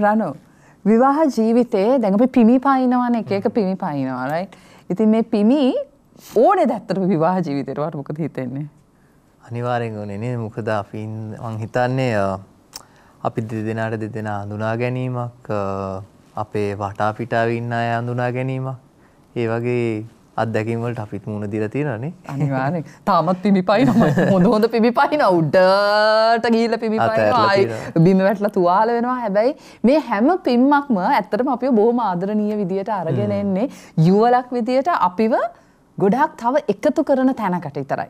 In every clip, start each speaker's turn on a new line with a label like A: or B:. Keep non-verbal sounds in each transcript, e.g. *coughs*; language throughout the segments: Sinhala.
A: රණු විවාහ ජීවිතේ දැන් අපි පිමි පයින්නවනේ එක එක පිමි පයින්නවා රයිට් ඉතින් මේ පිමි ඕනේ දැත්තට විවාහ ජීවිතේට වට මොකද හිතෙන්නේ
B: අනිවාර්යෙන් ඕනේ නේ මොකද අපි මං හිතන්නේ අපි දෙදෙනාට දෙදෙනා හඳුනා ගැනීමක් අපේ වටා පිටාව ඉන්න අය හඳුනා ගැනීමක් ඒ වගේ අත්දැකීමට අපිත් මුණ දිර තිරනේ
A: අනිවානේ තාමත් පිමි පයින හොඳ හොඳ පිමි පයින උඩට ගීල පිමි පයි බිම වැටල තුවාල වෙනවා හැබැයි මේ හැම පිම්මක්ම ඇත්තටම අපි බොහොම ආදරණීය විදියට අරගෙනෙන්නේ යුවලක් විදියට අපිව ගොඩක් තව එකතු කරන තැනකට ඉතරයි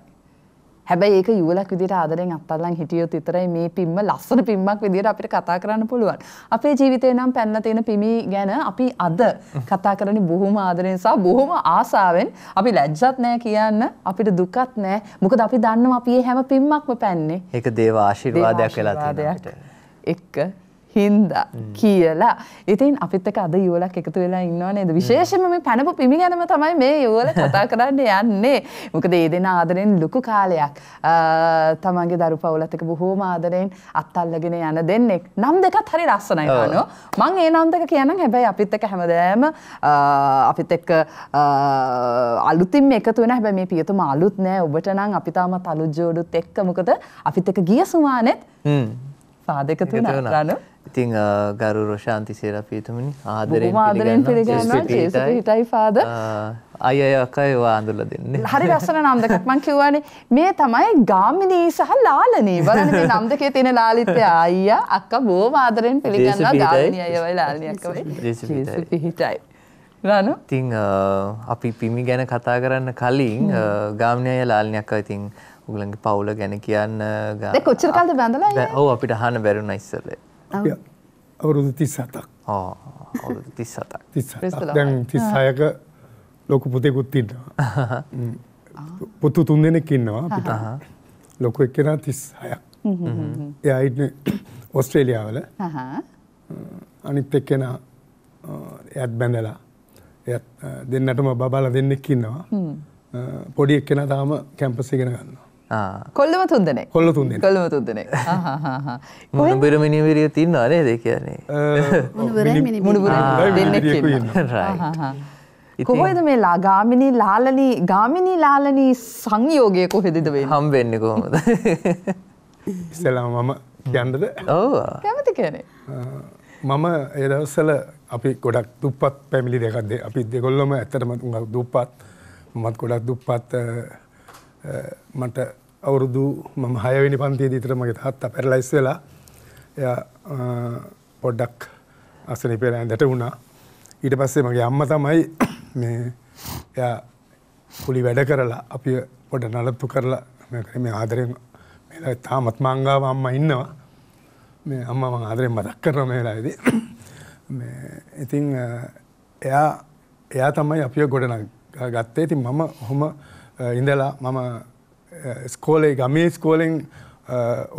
A: හැබැයි ඒක යුවලක් විදිහට ආදරෙන් අත්අල්ලන් හිටියොත් විතරයි මේ පිම්ම ලස්සන පිම්මක් විදිහට අපිට කතා කරන්න පුළුවන්. අපේ ජීවිතේ නම් පැනලා තියෙන පිමි ගැන අපි අද කතා කරන්නේ බොහොම ආදරෙන් සහ බොහොම ආසාවෙන්. අපි ලැජ්ජත් නැහැ කියන්න, අපිට දුකත් නැහැ. මොකද අපි දන්නවා අපි හැම පිම්මක්ම පැන්නේ.
B: ඒක දේව ආශිර්වාදයක් වෙලා තියෙනවා අපිට. එක්ක
A: හින්දා කියලා. ඉතින් අපිත් එක අද යුවලක් එකතු වෙලා ඉන්නවා නේද? විශේෂයෙන්ම මේ පැනපු පිමි ගැනම තමයි මේ යුවල කතා *laughs* කරන්න යන්නේ. මොකද ඒ දෙන ආදරෙන් ලොකු කාලයක් තමන්ගේ දරු පවුලත් එක්ක බොහෝම ආදරෙන් අත්අල්ලගෙන යන දෙන්නෙක්. නම් දෙකත් හරි රස්සනයි මනෝ. මං ඒ නම් දෙක කියනනම් හැබැයි අපිත් එක්ක හැමදාම අපිත් එක්ක අලුතින් එකතු වෙන හැබැයි මේ පියතුම අලුත් නෑ ඔබට නම් අපි තාමත් අලුත් ජෝඩුත් එක්ක මොකද අපිත් එක්ක ගිය සුමානෙත් පාදක තුන රණු
B: ඉතිං ගරු රෝෂාන්ති සේරපීතුමනි ආදරෙන් ආදරෙන් පිළිගන්නවා ජේසුට හිටයි පාද අය අකයි වාඳුල දෙන්නේ හරි ලස්සන
A: නම් දෙකක් මං කියවනේ මේ තමයි ගාමිණී සහ ලාලනී බලන්න මේ නම් දෙකේ තියෙන ලාලිත්‍ය අයියා අක්කා බොහොම ආදරෙන් පිළිගන්නවා ගාමිණී අයවයි ලාලනී අක්කවයි ජේසු පිහිටයි
B: රණු ඉතින් අපි පිමි ගැන කතා කරන්න කලින් ගාමිණී අය ලාලනී අක්කා ඉතින් උගලන්ගේ පවුල ගැන කියන්න
A: කොච්චර කාලද බැඳලා
B: ඔව් අපිට අහන්න බැරුණා ඉස්සෙල්ලා
A: අවුරුදු
C: අවුරුදු 37ක්.
B: ආ අවුරුදු 37ක්.
C: 37ක්. දැන් 36ක ලොකු පුතෙකුත් ඉන්නවා. පුතු තුන් දෙනෙක් ඉන්නවා අපිට. ලොකු එක්කෙනා 36ක්. එයා ඉන්නේ ඔස්ට්‍රේලියාවල. අනිත් එක්කෙනා එයත් බැඳලා එයත් දෙන්නටම බබාලා දෙන්නෙක් ඉන්නවා. පොඩි එක්කෙනා තාම කැම්පස් ඉගෙන ගන්නවා.
A: කොල්ලම තුන්දනේ කොල්ල තුන් කොල්ලම තුන්දනේ
B: මොන බිර මිනිවිරිය තින්නවානේ දෙ කියන්නේ කොහොද
A: මේ ලා ගාමිණී ලාලනී ගාමිණී ලාලනී
C: සංයෝගය කොහෙදද වේ හම් වෙන්නේ කොහොමද ඉස්සලා මම කියන්නද ඔව් කැමති කෙනෙක් මම ඒ දවස්වල අපි ගොඩක් දුප්පත් පැමිලි දෙකක් අපි දෙකොල්ලම ඇත්තටම දුප්පත් මමත් ගොඩක් දුප්පත් මට අවුරුදු මම හයවෙනි පන්තිය දිතර මගේ තාත්තා පැරලයිස් වෙලා එයා පොඩ්ඩක් අසනි පෙර ඇඳට වුණා ඊට පස්සේ මගේ අම්ම තමයි *coughs* මේ එයා පුලි වැඩ කරලා අපි පොඩ නලත්තු කරලා මේ ආදරෙන් මේලා තාමත් මංගාව අම්ම ඉන්නවා මේ අම්මා මං ආදරෙන් මතක් කරන මේ වෙලාවේදී *coughs* මේ ඉතින් එයා එයා තමයි අපිව ගොඩනගා ගත්තේ ඉතින් මම ඔහොම ඉඳලා මම ස්කෝලේ ගමේ ස්කෝලෙන්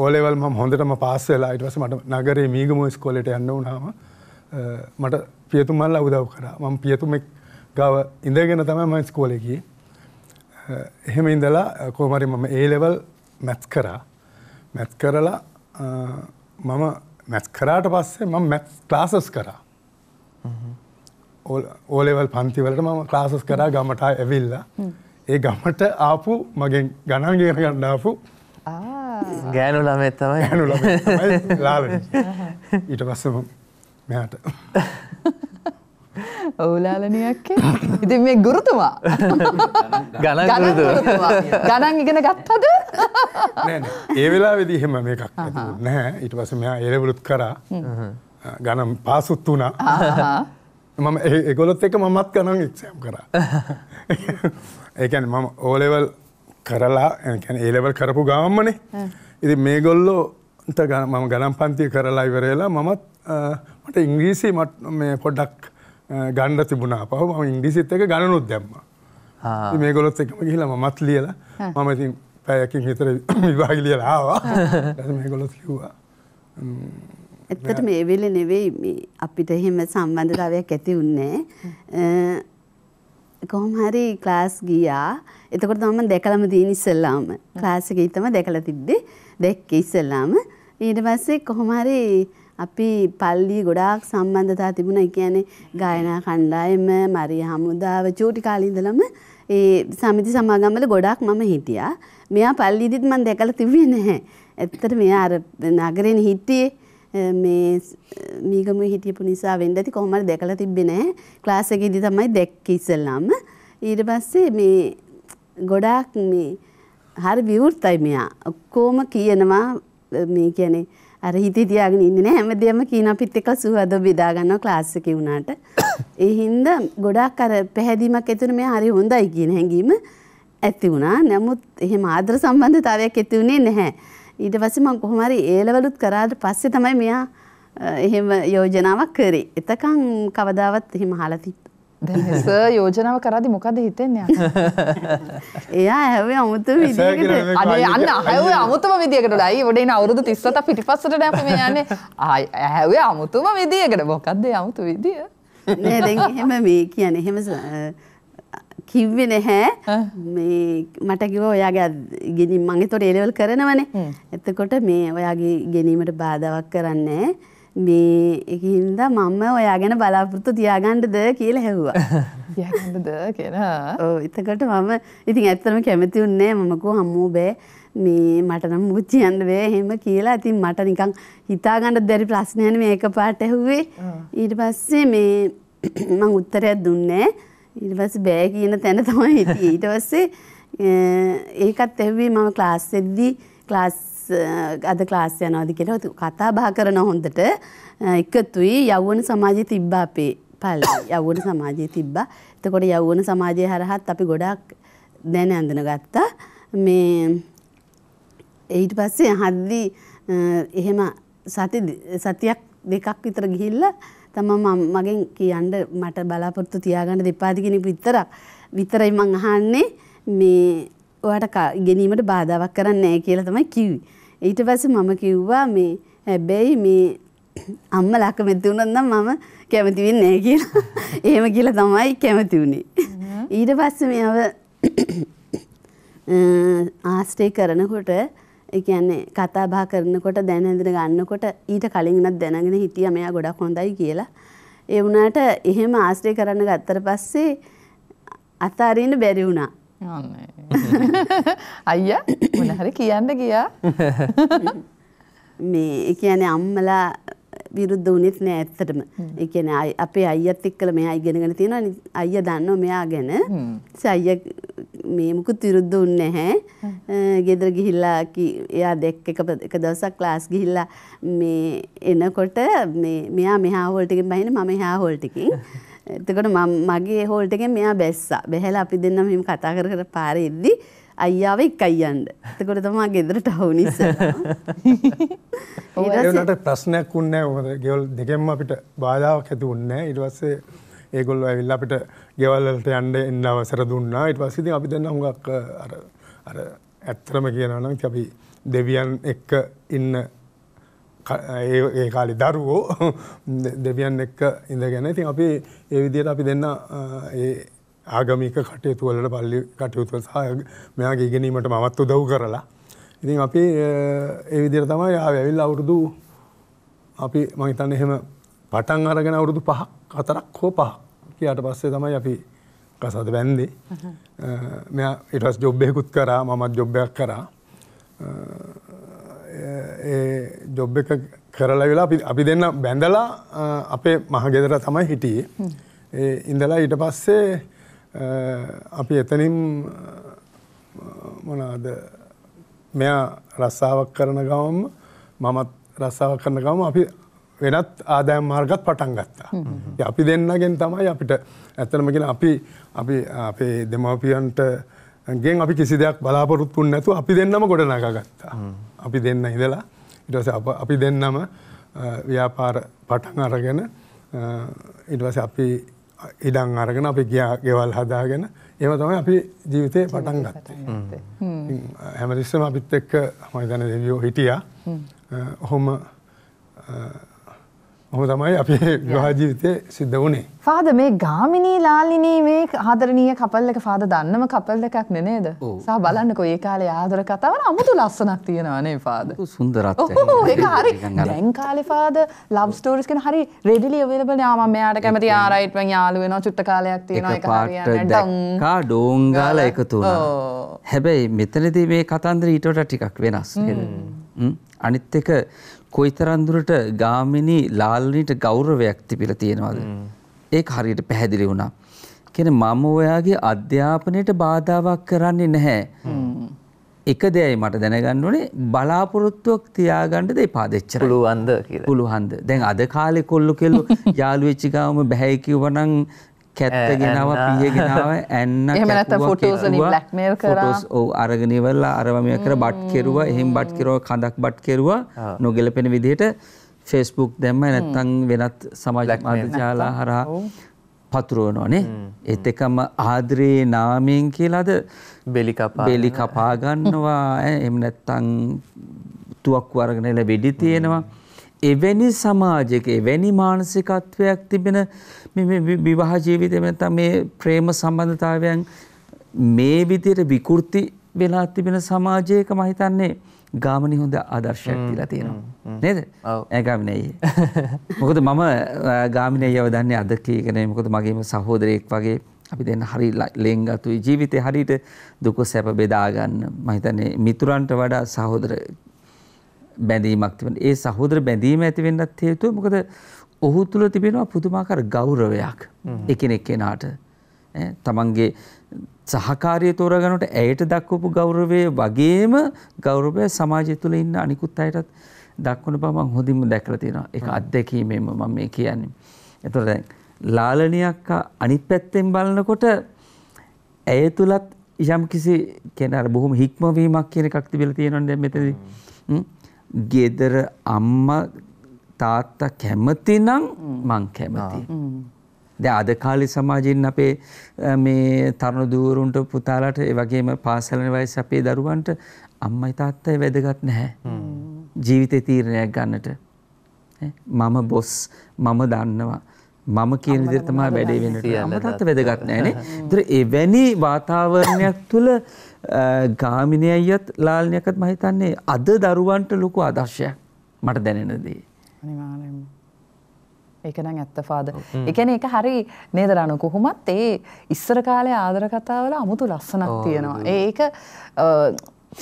C: ඕලෙවල් ම හොඳටම පාස් වෙලා ඉටවස මට නගරේ මීගම ස්කෝලට යන්න වුණාම මට පියතුමල්ල උදව් කරා මම පියතුමෙක් ගව ඉඳගෙන තමයි මයි ස්කෝලෙකි එහෙම ඉඳලා කෝමරි මම ඒලෙවල් මැත් කරා මැත් කරලා මම මැත් කරාට පස්සේ මම මැත් ක්ලාසස් කරා ඕලෙවල් පන්තිවලට මම ක්ලාසස් කරා ගමටා ඇවිල්ලා ඒ ගමට ආපු මගෙන් ගණන් ගෙන ගන්න ආපු ගෑනු ළමේ තමයි ගෑනු ළමේ තමයි *laughs* ලාලනී. ඊට පස්සේ මම මෙයාට
A: *laughs* ඔවුලාලනයක්කේ ඉතින් මේ ගුරුතුමා *laughs*
C: ගණන් ගුරුතුමා ගණන්
A: ඉගෙන ගත්තද
C: ඒ වෙලා වෙදි හෙම මේකක් නෑ ඉට පස මෙයා එරවුලුත් කරා ගණම් පාසුත් වුණා මම එගොලොත් එක මමත් ගණන් එක්ෂම් කරා ඒකැන මම ඕලෙවල් කරලා ඒලෙවල් කරපු ගාමනේ ඉති මේ ගොල්ලෝට ගන මම ගනම් පන්තිය කරලා ඉවරේලා මමත් මට ඉංග්‍රීසි මට මේ පොඩ්ඩක් ගණ්ඩ තිබුණා පහු ම ඉංග්‍රීසිත් එක ගණනුත් දැම්ම මේ ගොලොත් එකම ගිහිලා මත් ලියලා මම ඉතින් පැයකින් හිතර *coughs* විවාගිලිය ආවා මේ ගොලොත් කිව්වා
D: එත්තට මේ වෙල නෙවෙයි අපිට එහෙම සම්බන්ධතාවයක් ඇති උන්නේ කොහොම හරි ක්ලාස් ගියා. එතකොට තමයි දැකලම තියෙන ඉස්සෙල්ලාම. ක්ලාස් එකේ තමයි දැකලා තිබ්බේ. දැක්කේ ඉස්සෙල්ලාම. ඊට පස්සේ කොහොම හරි අපි පල්ලිය ගොඩාක් සම්බන්ධතා තිබුණා. ඒ කියන්නේ ගායනා කණ්ඩායම, මරිය හමුදාව, චූටි කාලේ ඉඳලම ඒ සමිති සමාගම් වල ගොඩාක් මම හිටියා. මෙයා පල්ලියදිත් මම දැකලා තිබුණේ නැහැ. ඇත්තට මෙයා අර නගරෙන් හිටියේ මේ මීගම හිටියපු නිසා වෙන්න ඇති කොහොමද දැකලා තිබ්බේ නෑ ක්ලාස් එකේදී තමයි දැක්කේ ඉස්සෙල්ලාම ඊට පස්සේ මේ ගොඩාක් මේ හරි විවෘතයි මෙයා ඔක්කොම කියනවා මේ කියන්නේ අර හිතේ තියාගෙන ඉන්නේ නැහැ හැමදේම කියන අපිත් එක්ක සුහදව බෙදා ගන්නවා ක්ලාස් එකේ වුණාට ඒ හින්දා ගොඩාක් අර පැහැදීමක් ඇතුළ මෙයා හරි හොඳයි කියන හැඟීම ඇති වුණා නමුත් එහෙම ආදර සම්බන්ධතාවයක් ඇති වුණේ නැහැ ඊට පස්සේ මම කොහොම හරි ඒලවලුත් කරාට පස්සේ තමයි මෙයා එහෙම යෝජනාවක් කරේ. එතකන් කවදාවත් එහෙම අහලා දැස යෝජනාව කරදි මොකද හිතෙන්නේ එයා ඇහවේ අමුතු විදිකට අනේ අන්න අහවේ අමුතුම
A: විදියකට ඩයි ඔඩේන අවුරුදු 37 පිටිපස්සට දැම්ම මේ යන්නේ
D: ඇහවේ අමුතුම විදියකට මොකද්ද අමුතු විදිය නෑ දැන් එහෙම මේ කියන්නේ එහෙම කිව්වෙ නැහැ මේ මට කිව්වා ඔයාගේ ගෙනීම මම ඒතකොට ඒලෙවල් කරනවනේ. එතකොට මේ ඔයාගේ ගෙනීමට බාධාවක් කරන්නේ මේ ඒකින්ද මම ඔයා ගැන බලාපොරොත්තු තියාගන්නද කියලා හැව්වා. *laughs* තියාගන්නද කියලා. ඔව් එතකොට මම ඉතින් ඇත්තටම කැමති වුණේ මම කෝ හම්මෝ බෑ මේ මට නම් මුකුත් කියන්න බෑ එහෙම කියලා. ඉතින් මට නිකන් හිතාගන්න බැරි ප්‍රශ්නයනේ මේක පාට ඇහුවේ. ඊට පස්සේ මේ *clears throat* මම උත්තරයක් දුන්නේ නැහැ. ඉටවස් බෑ කියන තැන තමයි හිටිය ඊට වස්සේ ඒකත් එැවේ මම ක්ලාස්සෙද්දී ලාස් අද ක්ලාස් යනවාද කියලා කතා බා කරන හොඳට එකතුයි යවුවන සමාජය තිබ්බා අපේ පල් යවුවන සමාජය තිබ්බා එතකොට යවුවන සමාජය හරහත් අපි ගොඩක් දැන ඇඳන ගත්තා මේ ඊට පස්සේ හද්දි එහෙම සති සතියක් දෙකක් විතර ගිහිල්ලා තමම මගෙන් කියන්න මට බලාපොරොත්තු තියාගන්න දෙපාද කෙනෙක් විතරක් විතරයි මං අහන්නේ මේ ඔයාට ගැනීමට බාධාවක් කරන්න නෑ කියලා තමයි කිව්වේ. ඊට පස්සේ මම කිව්වා මේ හැබැයි මේ අම්මලා කැමති වුණත් නම් මම කැමති වෙන්නේ නෑ කියලා. *laughs* එහෙම කියලා තමයි කැමති වුණේ. ඊට පස්සේ මෙයව *clears throat* ආශ්‍රය කරනකොට එකන්නේ කතාබා කරනකොට දැනදින ගන්නකොට ඊට කලින්ත් දැනගෙන හිටිය මෙයා ගොඩක් හොඳයි කියලා. ඒ වුණට එහෙම ආශ්‍රය කරන්න ගත්තර පස්සේ අතාරීන්න බැරි වුණා. *laughs* අයිය මොනහරි කියන්න ගියා *laughs* මේ එකනේ අම්මලා විරුද්ධ වුණෙත් නෑ ඇත්තටම. ඒ කියන්නේ අපේ අයියත් එක්කලා මෙයා ඉගෙනගෙන තියෙනවා අයියා දන්නවා මෙයා ගැන. අයියා මේ මුකුත් විරුද්ධ වුණේ නැහැ. ගෙදර ගිහිල්ලා එයා දැක්ක එක එක දවසක් ක්ලාස් ගිහිල්ලා මේ එනකොට මේ මෙයා මෙහා හෝල් ටිකෙන් බහින මම එහා හෝල් ටිකෙන්. *laughs* එතකොට මගේ හෝල් ටිකෙන් මෙයා බැස්සා. බැහැලා අපි දෙන්නම මෙහෙම කතා කර කර පාරේ ඉද්දි අයියාව එක් අයියන්ට එතකොට තමා ගෙදරට හවුනිස ඒට
C: ප්‍රශ්නයක් වන්න ඔමද ගෙවල් දෙකෙන්ම අපිට බාධාවක් ඇති උන්න ඉටවස්සේ ඒගොල්ල ඇවිල්ල අපිට ගෙවල්ලට යන්ඩ එන්න අවසර දුන්නා ඉට පස්සිති අපි දෙන්න හුඟක් අර ඇත්තරම කියනනම් අපි දෙවියන් එක්ක ඉන්න ඒ කාලි දරුවෝ *laughs* දෙවියන් එක්ක ඉඳ ගැන ඉතින් අපි ඒ විදියට අපි දෙන්න ආගමික කටයුතු වලට පල්ලි කටයුතු සහ මෙයාගේ ඉගෙනීමට මමත් උදව් කරලා ඉතින් අපි ඒ විදිහට තමයි ආවේ ඇවිල්ලා අවුරුදු අපි මම හිතන්නේ එහෙම පටන් අරගෙන අවුරුදු 5ක් 4ක් හෝ 5ක් කියාට පස්සේ තමයි අපි කසාද බැන්දේ මෙයා ඊට පස්සේ ජොබ් එකකුත් කරා මමත් ජොබ් එකක් කරා ඒ ජොබ් එක කරලා වෙලා අපි දෙන්න බැඳලා අපේ මහගෙදර තමයි හිටියේ. ඒ ඉඳලා ඊට පස්සේ අපි එතනින් මොනාද මෙයා රස්සාාවක් කරන ගවම මමත් රස්සාාවක් කරන ගම අපි වෙනත් ආදායම් මාර්ගත් පටන් ගත්තා. අපි දෙන්නගෙන් තමයි අපිට ඇත්තනමගෙන අපි අපි අපේ දෙමවපියන්ට ගෙන් අපි කිසි දෙයක් බලාපොරොත්තුන් නැතු අපි දෙන්නම ගොඩ නගගත්තා. අපි දෙන්න ඉදලා ඉටස අපි දෙන්නම ව්‍යාපාර පටන් අරගෙන ඉටවස අපි ඉඩම් අරගෙන අපි ගියා ගෙවල් හදාගෙන ඒව තමයි අපි ජීවිතේ පටන් ගත්තේ. හැමතිස්සෙම අපිත් එක්ක මම හිතන්නේ දෙවියෝ හිටියා. ඔහොම හොම තමයි අපේ විවාහ ජීවිතය සිද්ධ වුණේ.
A: ෆාද මේ ගාමිණී ලාලිනී මේ ආදරණීය කපල් එක ෆාද දන්නම කපල් දෙකක් නේ නේද? සහ බලන්නකෝ ඒ කාලේ ආදර කතාවන අමුතු ලස්සනක් තියෙනවා
E: නේ ෆාද. සුන්දරත්වය. ඔව් ඒක හරි. දැන්
A: කාලේ ෆාද ලව් ස්ටෝරීස් කියන හරි රෙඩිලි අවේලබල් නේ. ආ මම මෙයාට කැමති ආ රයිට් මං යාළු වෙනවා චුට්ට කාලයක් තියෙනවා ඒක හරියන්නේ.
E: කා ඩෝංගාලා එකතු වුණා. හැබැයි මෙතනදී මේ කතන්දර ඊට වඩා ටිකක් වෙනස් නේද? අනිත් එක කොයිතරම් දුරට ගාමිණී ලාල්නීට ගෞරවයක් තිබිලා තියෙනවද? ඒක හරියට පැහැදිලි වුණා. කියන්නේ මම ඔයාගේ අධ්‍යාපනයට බාධාවක් කරන්නේ නැහැ. එක දෙයයි මට දැනගන්න ඕනේ බලාපොරොත්තුවක් තියාගන්න දෙපා දෙච්චර. පුළුවන්ද කියලා. පුළුවන්ද. දැන් අද කාලේ කොල්ලු කෙල්ලු *laughs* යාළු වෙච්ච ගාම බැහැයි කිව්වනම් කැත්ත ගෙනාව පිය ගෙනාව ඇන්න එහෙම නැත්නම් ෆොටෝස් වලින් බ්ලැක්මේල් කරා ෆොටෝස් ඔව් අරගෙන ඉවරලා අරව මෙයා කර බට් කෙරුවා එහෙන් බට් කෙරුවා කඳක් බට් කෙරුවා නොගැලපෙන විදිහට Facebook දැම්ම නැත්නම් වෙනත් සමාජ මාධ්‍ය ජාලා හරහා පතුරවනවානේ ඒත් එකම ආදරේ නාමයෙන් කියලාද බෙලි කපා බෙලි කපා ගන්නවා එහෙම නැත්නම් තුවක්කු අරගෙන ඉල වෙඩි තියෙනවා එවැනි සමාජයක එවැනි මානසිකත්වයක් තිබෙන විවාහ ජීවිතය නැත්නම් මේ ප්‍රේම සම්බන්ධතාවයන් මේ විදිහට විකෘති වෙලා තිබෙන සමාජයක මම හිතන්නේ ගාමනි හොඳ ආදර්ශයක් දීලා තියෙනවා නේද? ඒ ගාමිණී. මොකද මම *laughs* ගාමිණීව දන්නේ අද කීකනේ මොකද මගේම සහෝදරයෙක් වගේ අපි දෙන්න හරි ලෙන්ගතුයි ජීවිතේ හරියට දුක සැප බෙදා ගන්න. මම හිතන්නේ මිතුරන්ට වඩා සහෝදර බැඳීමක් තිබෙන. ඒ සහෝදර බැඳීම ඇති වෙන්නත් හේතුව මොකද ඔහු තුල තිබෙනවා පුදුමාකාර ගෞරවයක් එකිනෙක කෙනාට. තමන්ගේ සහකාරය තෝරගනට ඇයට දක්වපු ගෞරවය වගේම ගෞරවය සමාජය තුළ ඉන්න අනිකුත් අයටත් දක්වන බමන් හොඳින්ම දැකලා තියෙනවා. ඒක අත්දැකීමෙන්ම මම මේ කියන්නේ. එතකොට දැන් ලාලනියක් අනිත් පැත්තෙන් බලනකොට ඇය තුලත් යම්කිසි කියන අර බොහොම හික්මවීමක් කියන එකක් තිබිලා තියෙනවනේ දැන් මෙතනදී. ගෙදර අම්මා තාත්තා කැමති නම් මං කැමති. දැන් අද කාලේ සමාජයෙන් අපේ මේ තරුණ දූවරුන්ට පුතාලාට ඒ වගේම පාසලන වයස අපේ දරුවන්ට අම්මයි තාත්තයි වැදගත් නැහැ. ජීවිතේ තීරණයක් ගන්නට. මම බොස් මම දන්නවා. මම කියන විදිහට තමයි වැඩේ වෙන්නේ. අම්මා තාත්තා වැදගත් නැහැ නේ. ඒතර එවැනි වාතාවරණයක් තුළ ගාමිණී අයියත් ලාල්නියකත් මම හිතන්නේ අද දරුවන්ට ලොකු ආදර්ශයක් මට දැනෙන දේ.
A: අනිවාර්යයෙන්ම. ඒක නම් ඇත්ත ෆාදර්. ඒ කියන්නේ ඒක හරි නේද රණු කොහොමත් ඒ ඉස්සර කාලේ ආදර කතාවල 아무තු ලස්සනක් තියෙනවා. ඒක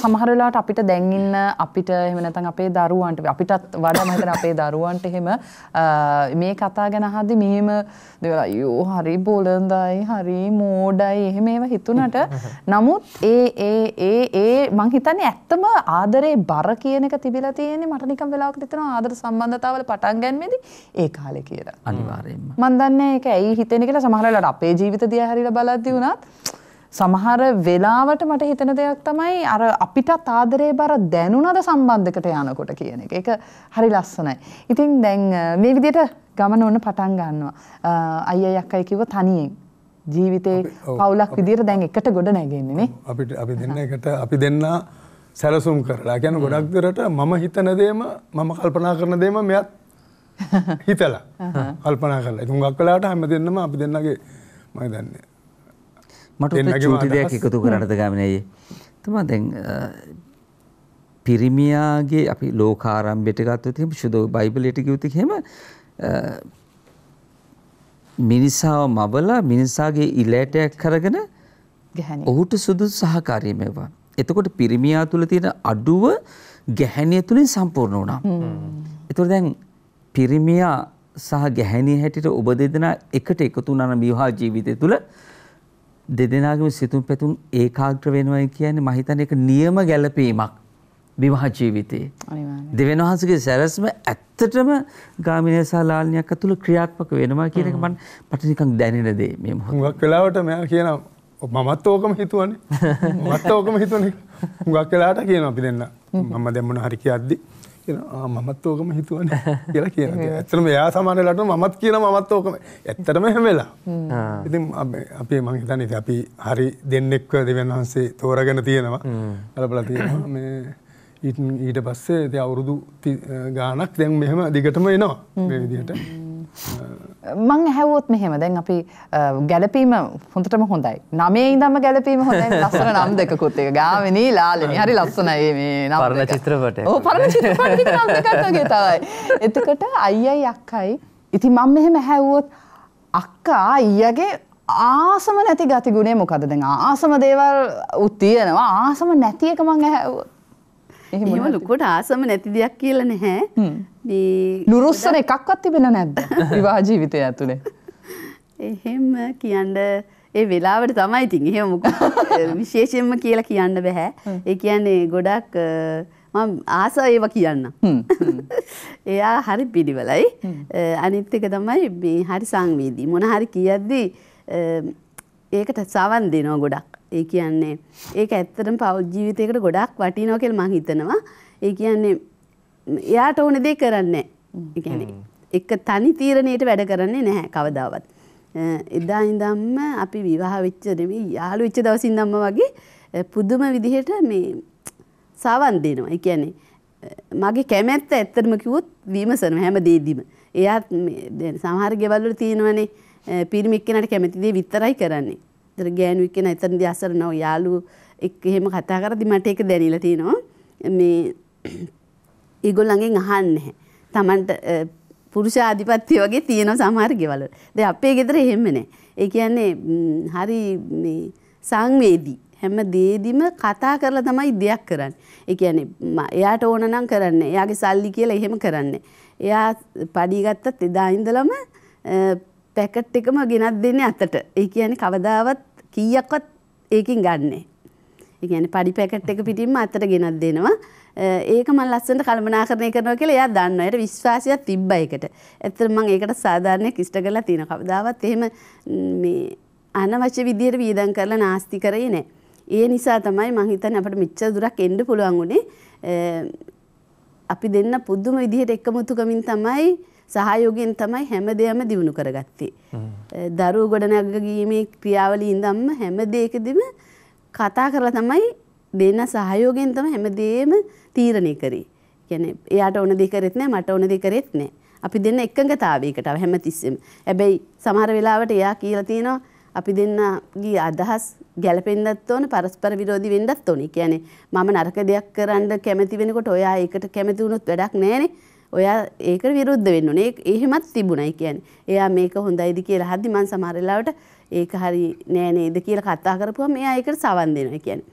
A: සමහරලාට අපිට දැන්ඉන්න අපිට එහමනතන් අපේ දරුවන්ට අපිටත් වඩ මතන අපේ දරුවන්ට එහෙම මේ කතා ගැන හදි මෙහෙම යෝ හරි බොලන්දයි හරි මෝඩයි එහෙම ඒව හිතුනට නමුත් ඒ ඒ ඒ ඒ මං හිතන්න ඇත්තම ආදරේ බර කියනක තිබිල තියෙන මටනිකම් වෙලාක් තිතන ආදර සම්බන්ධතාවල පටන් ගැන්මදි ඒ කාලෙ කියලා අනිවාරයෙන්ම මන්දන්න එක ඇයි හිතෙන කියලා සමහරලට අපේ ජීවිත දිය හරිල බලද්දි වුණත් සමහර වෙලාවට මට හිතන දෙයක් තමයි අර අපිටත් ආදරේ බර දැනුණද සම්බන්ධකට යනකොට කියන එක. ඒක හරි ලස්සනයි. ඉතින් දැන් මේ විදිහට ගමන ඔන්න පටන් ගන්නවා. අයියා යක්කයි කිව්ව තනියෙන්. ජීවිතේ පවුලක් විදිහට දැන් එකට ගොඩ නැගෙන්නේ නේ.
C: අපිට අපි දෙන්න එකට අපි දෙන්න සැලසුම් කරලා. කියන්නේ ගොඩක් දුරට මම හිතන දේම මම කල්පනා කරන දේම මෙයත් *laughs* හිතලා කල්පනා කරලා. ඒ තුන්ගක් වෙලාවට හැම දෙන්නම අපි දෙන්නගේ මම දන්නේ
E: මට චූටි දෙයක් එකතු කරට ගමනයේ තම දැන් පිරිමියාගේ අපි ලෝකාරම්භයට ගත්තතිම ශුද බයිබලට ගයුති හෙම මිනිසාව මබලා මිනිසාගේ ඉලෑටයක් කරගෙන ඔහුට සුදු සහකාරීමවා. එතකොට පිරිමියා තුළ තියෙන අඩුව ගැහැනිය තුළින් සම්පූර්ණ වුණා. එතුර දැන් පිරිමියා සහ ගැහැනී හැටිට ඔබ දෙදෙන එකට එකතු වන විවාහ ජීවිතය තුළ දෙදෙනාගේම සිතුම් පැතුම් ඒකාග්‍ර වෙනවා කියන්නේ මම හිතන්නේ ඒක නියම ගැළපීමක් විවාහ ජීවිතේ. දෙවෙනි වහන්සේගේ සැරසම ඇත්තටම ගාමිණී සහ ලාල්නියක් අතුළු ක්‍රියාත්මක වෙනවා කියන එක මම මට නිකන් දැනෙන
C: දේ මේ මොහොතේ. හුඟක් වෙලාවට මම කියනවා මමත් ඕකම හිතුවනේ. *laughs* මමත් ඕකම හිතුවනේ. හුඟක් වෙලාවට කියනවා අපි දෙන්න. මම දැන් මොන හරි කියද්දි කියන මමත් ඕකම හිතුවන *laughs* කියලා කියන ඇතරම එයා සමානලට මමත් කියන මමත් ඕකම ඇත්තටම හැමලා ඉති අපේ මංහිතන අපි හරි දෙන්නෙක්ව දෙවන් වහන්සේ තෝරගෙන තියෙනවා කලපල තියෙනවා මේ ඊට පස්සේ ඇති අවුරුදු ගානක් දැන් මෙහෙම දිගටම එනවා මේ විදිහට
A: මං ඇහැවොත් මෙහෙම දැන් අපි ගැලපීම හොඳටම හොඳයි. නමේ ඉඳන්ම ගැලපීම හොඳයි. ලස්සන නම් දෙකකුත් එක ගාමිනී ලාලිනී. හරි ලස්සනයි මේ නම්.
B: පරණ චිත්‍රපටයක්. ඔව් පරණ චිත්‍රපටයක නම් දෙකක් වගේ
A: තමයි. එතකොට අයියයි අක්කයි. ඉතින් මම මෙහෙම ඇහැවොත් අක්කා අයියාගේ ආසම නැති ගතිගුණේ මොකද දැන් ආසම දේවල් උත් තියෙනවා. ආසම
D: නැති එක මං ඇහැවොත් එහෙම ලොකුට ආසම නැති දෙයක් කියලා නැහැ. මේ නුරුස්සන එකක්වත් තිබෙලා නැද්ද?
A: *laughs* විවාහ ජීවිතය ඇතුලේ.
D: එහෙම කියන්න ඒ වෙලාවට තමයි ඉතින් එහෙම මොකද *laughs* විශේෂයෙන්ම කියලා කියන්න බෑ. ඒ කියන්නේ ගොඩක් මම ආස ඒවා කියන්න. *laughs* එයා හරි පිළිවෙලයි. අනිත් එක තමයි මේ හරි සංවේදී. මොන හරි කියද්දි ඒකට සවන් දෙනවා ගොඩක්. ඒ කියන්නේ ඒක ඇත්තටම පෞද්ගල ජීවිතයකට ගොඩක් වටිනවා කියලා මම හිතනවා. ඒ කියන්නේ එයාට ඕන දේ කරන්නේ නැහැ. එක තනි තීරණයට වැඩ කරන්නේ නැහැ කවදාවත්. එදා ඉඳන්ම අපි විවාහ වෙච්ච නෙමෙයි යාළු වෙච්ච දවස් ඉඳන්ම වගේ පුදුම විදිහට මේ සවන් දෙනවා. ඒ කියන්නේ මගේ කැමැත්ත ඇත්තටම කිව්වොත් විමසනවා හැම දෙයක්දීම. එයාත් දැන් සමහර ගෙවල් වල තියෙනවනේ පිරිමි එක්කෙනාට කැමති දේ විතරයි කරන්නේ. තර ගෑනුවක් කෙන එතන දසර නො යාලු එක් එහෙම කතා කරදි මට එක දැනිලා තියෙනවා මේ ඒගොල්ලන්ගෙන් අහන්නේ නැහැ. Tamanට පුරුෂාධිපත්‍ය වගේ තියෙන සමහර ගෙවල. දැන් අපේ ගෙදර එහෙම නැහැ. ඒ කියන්නේ හරි මේ සංවේදී හැම දෙෙදිම කතා කරලා තමයි දෙයක් කරන්නේ. ඒ කියන්නේ එයාට ඕන නම් කරන්නේ. එයාගේ සල්ලි කියලා එහෙම කරන්නේ. එයා පඩි ගත්තත් එදා ඉඳලම පැකට් එකම ගෙනත් දෙන්නේ අතට. ඒ කියන්නේ කවදාවත් කීයක්වත් ඒකින් ගන්නෑ. ඒ කියන්නේ පඩි පැකට් එක පිටින්ම අතට ගෙනත් දෙනවා. ඒක මම ලස්සනට කළමනාකරණය කරනවා කියලා එයා දන්නවා. ඒට විශ්වාසයක් තිබ්බා ඒකට. ඇත්තට මම ඒකට සාධාරණයක් ඉෂ්ට කරලා තියෙනවා. කවදාවත් එහෙම මේ අනවශ්‍ය විදියට වියදම් කරලා නාස්ති කරේ නෑ. ඒ නිසා තමයි මං හිතන්නේ අපිට මෙච්චර දුරක් එන්න පුළුවන් උනේ. අපි දෙන්න පුදුම විදිහට එකමුතුකමින් තමයි සහයෝගෙන් තමයි හැම දෙයක්ම දිනු කරගත්තේ. දරුවෝ ගොඩනැගීමේ ක්‍රියාවලිය ඉඳන්ම හැම දෙයකදීම කතා කරලා තමයි දෙන සහයෝගෙන් තමයි හැම දෙයක්ම තීරණය කරේ. කියන්නේ එයාට ඕන දේ කරෙත් නැහැ මට ඕන දේ කරෙත් නැහැ. අපි දෙන්න එකඟතාවයකට හැම තිස්සෙම. හැබැයි සමහර වෙලාවට එයා කියලා තියෙනවා අපි දෙන්නගේ අදහස් ගැලපෙන්න්නත් ඕන පරස්පර විරෝධි වෙන්නත් ඕනි කියන්නේ මම නරක දෙයක් කරන්න කැමති වෙනකොට ඔයා ඒකට කැමති වුණොත් වැඩක් නෑනේ ඔයා ඒක විරුද්ධ වෙන්න ඕනේ. එහෙමත් තිබුණයි කියන්නේ. එයා මේක හොඳයිද කියලා හදි මං සමහර වෙලාවට ඒක හරි නෑ නේද කියලා කතා කරපුවම එයා ඒකට සවන් දෙනවා කියන්නේ.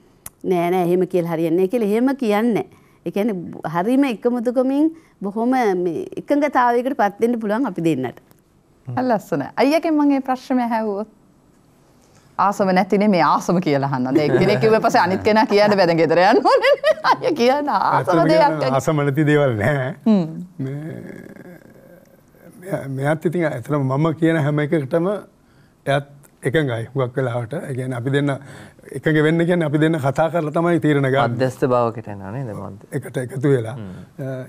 D: නෑ නෑ එහෙම කියලා හරියන්නේ නැහැ කියලා එහෙම කියන්නේ නැහැ. ඒ කියන්නේ හරීම එකමුතුකමින් බොහොම මේ එකඟතාවයකට පත් වෙන්න පුළුවන් අපි දෙන්නට. ලස්සනයි.
A: අයියගෙන් මම මේ ප්‍රශ්නේ ඇහුවොත් ආසම නැතිනේ මේ ආසම කියලා අහන්න. ඒ කෙනෙක් කිව්ව පස්සේ අනිත් කෙනා කියන්න බැද ගෙදර යන්න ඕනේ. අය කියන ආසම දෙයක්.
C: ආසම නැති දේවල් නෑ. මේ මෙයාත් ඉතින් ඇත්තටම මම කියන හැම එකකටම එයත් එකඟයි හුඟක් වෙලාවට. ඒ කියන්නේ අපි දෙන්න එකඟ වෙන්න කියන්නේ අපි දෙන්න කතා කරලා තමයි තීරණ ගන්න. අධ්‍යස්ත භාවකට යනවා නේද මන්ද? එකට එකතු වෙලා.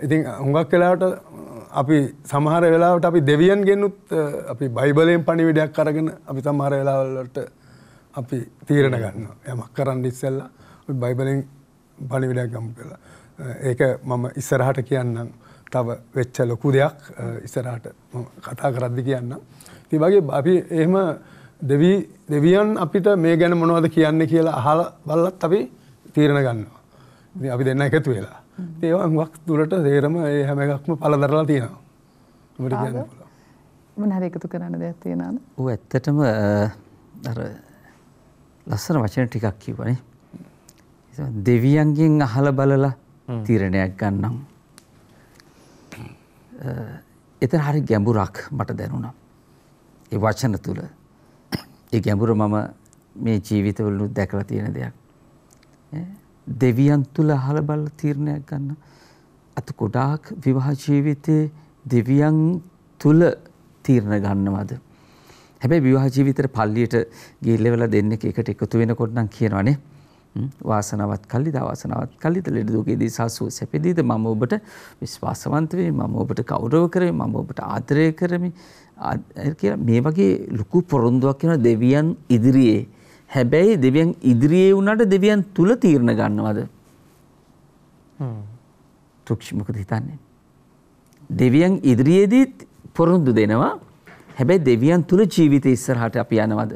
C: ඉතින් හුඟක් වෙලාවට අපි සමහර වෙලාවට අපි දෙවියන්ගෙනුත් අපි බයිබලයෙන් පණිවිඩයක් අරගෙන අපි සමහර වෙලාවලට අපි තීරණ ගන්න යමක් කරන්න ඉස්සෙල්ලා බයිබලෙන් පණිවිඩයක් ගම් කලා. ඒක මම ඉස්සරහට කියන්නම් තව වෙච්ච ලොකු දෙයක් ඉස්සරහට කතා කරද්දි කියන්න. ති වගේ අපි එහෙම දෙවියන් අපිට මේ ගැන මොනවද කියන්න කියලා අහල බල්ලත් අපි තීරණ ගන්නවා. අපි දෙන්න එකතු වෙලා. ඒවා වක් තුරට තේරම ඒ හැම එකක්ම පලදරලා තියෙනවා. මට කියන්න.
A: මොනහර එකතු කරන්න දෙයක් තියෙනද?
E: ඔව් ඇත්තටම අර ලස්සන වචන ටිකක් කිව්වනේ. දෙවියන්ගෙන් අහල බලලා තීරණයක් ගන්නම්. එතන හරි ගැඹුරක් මට දැනුණා. ඒ වචන තුල. ඒ ගැඹුර මම මේ ජීවිතවලුත් දැකලා තියෙන දෙයක්. දෙවියන් තුල අහල බලලා තීරණයක් ගන්න. අත ගොඩාක් විවාහ ජීවිතේ දෙවියන් තුල තීරණ ගන්නවද? හැබැයි විවාහ ජීවිතේ පල්ලියට ගිහිල්ලා වෙලා දෙන්නෙක් එකට එකතු වෙනකොට නම් කියනවනේ වාසනාවත් කල්ලිද වාසනාවත් කල්ලිද ලෙඩ දුකේදී සාසුව සැපෙදීද මම ඔබට විශ්වාසවන්ත වෙමි මම ඔබට ගෞරව කරමි මම ඔබට ආදරය කරමි කියලා මේ වගේ ලොකු පොරොන්දුවක් වෙන දෙවියන් ඉදිරියේ හැබැයි දෙවියන් ඉදිරියේ වුණාට දෙවියන් තුල තීරණ ගන්නවද හ්ම් තුක්ෂි මොකද හිතන්නේ දෙවියන් ඉදිරියේදී පොරොන්දු දෙනවා හැබැයි දෙවියන් තුල ජීවිතය ඉස්සරහට අපි යනවද?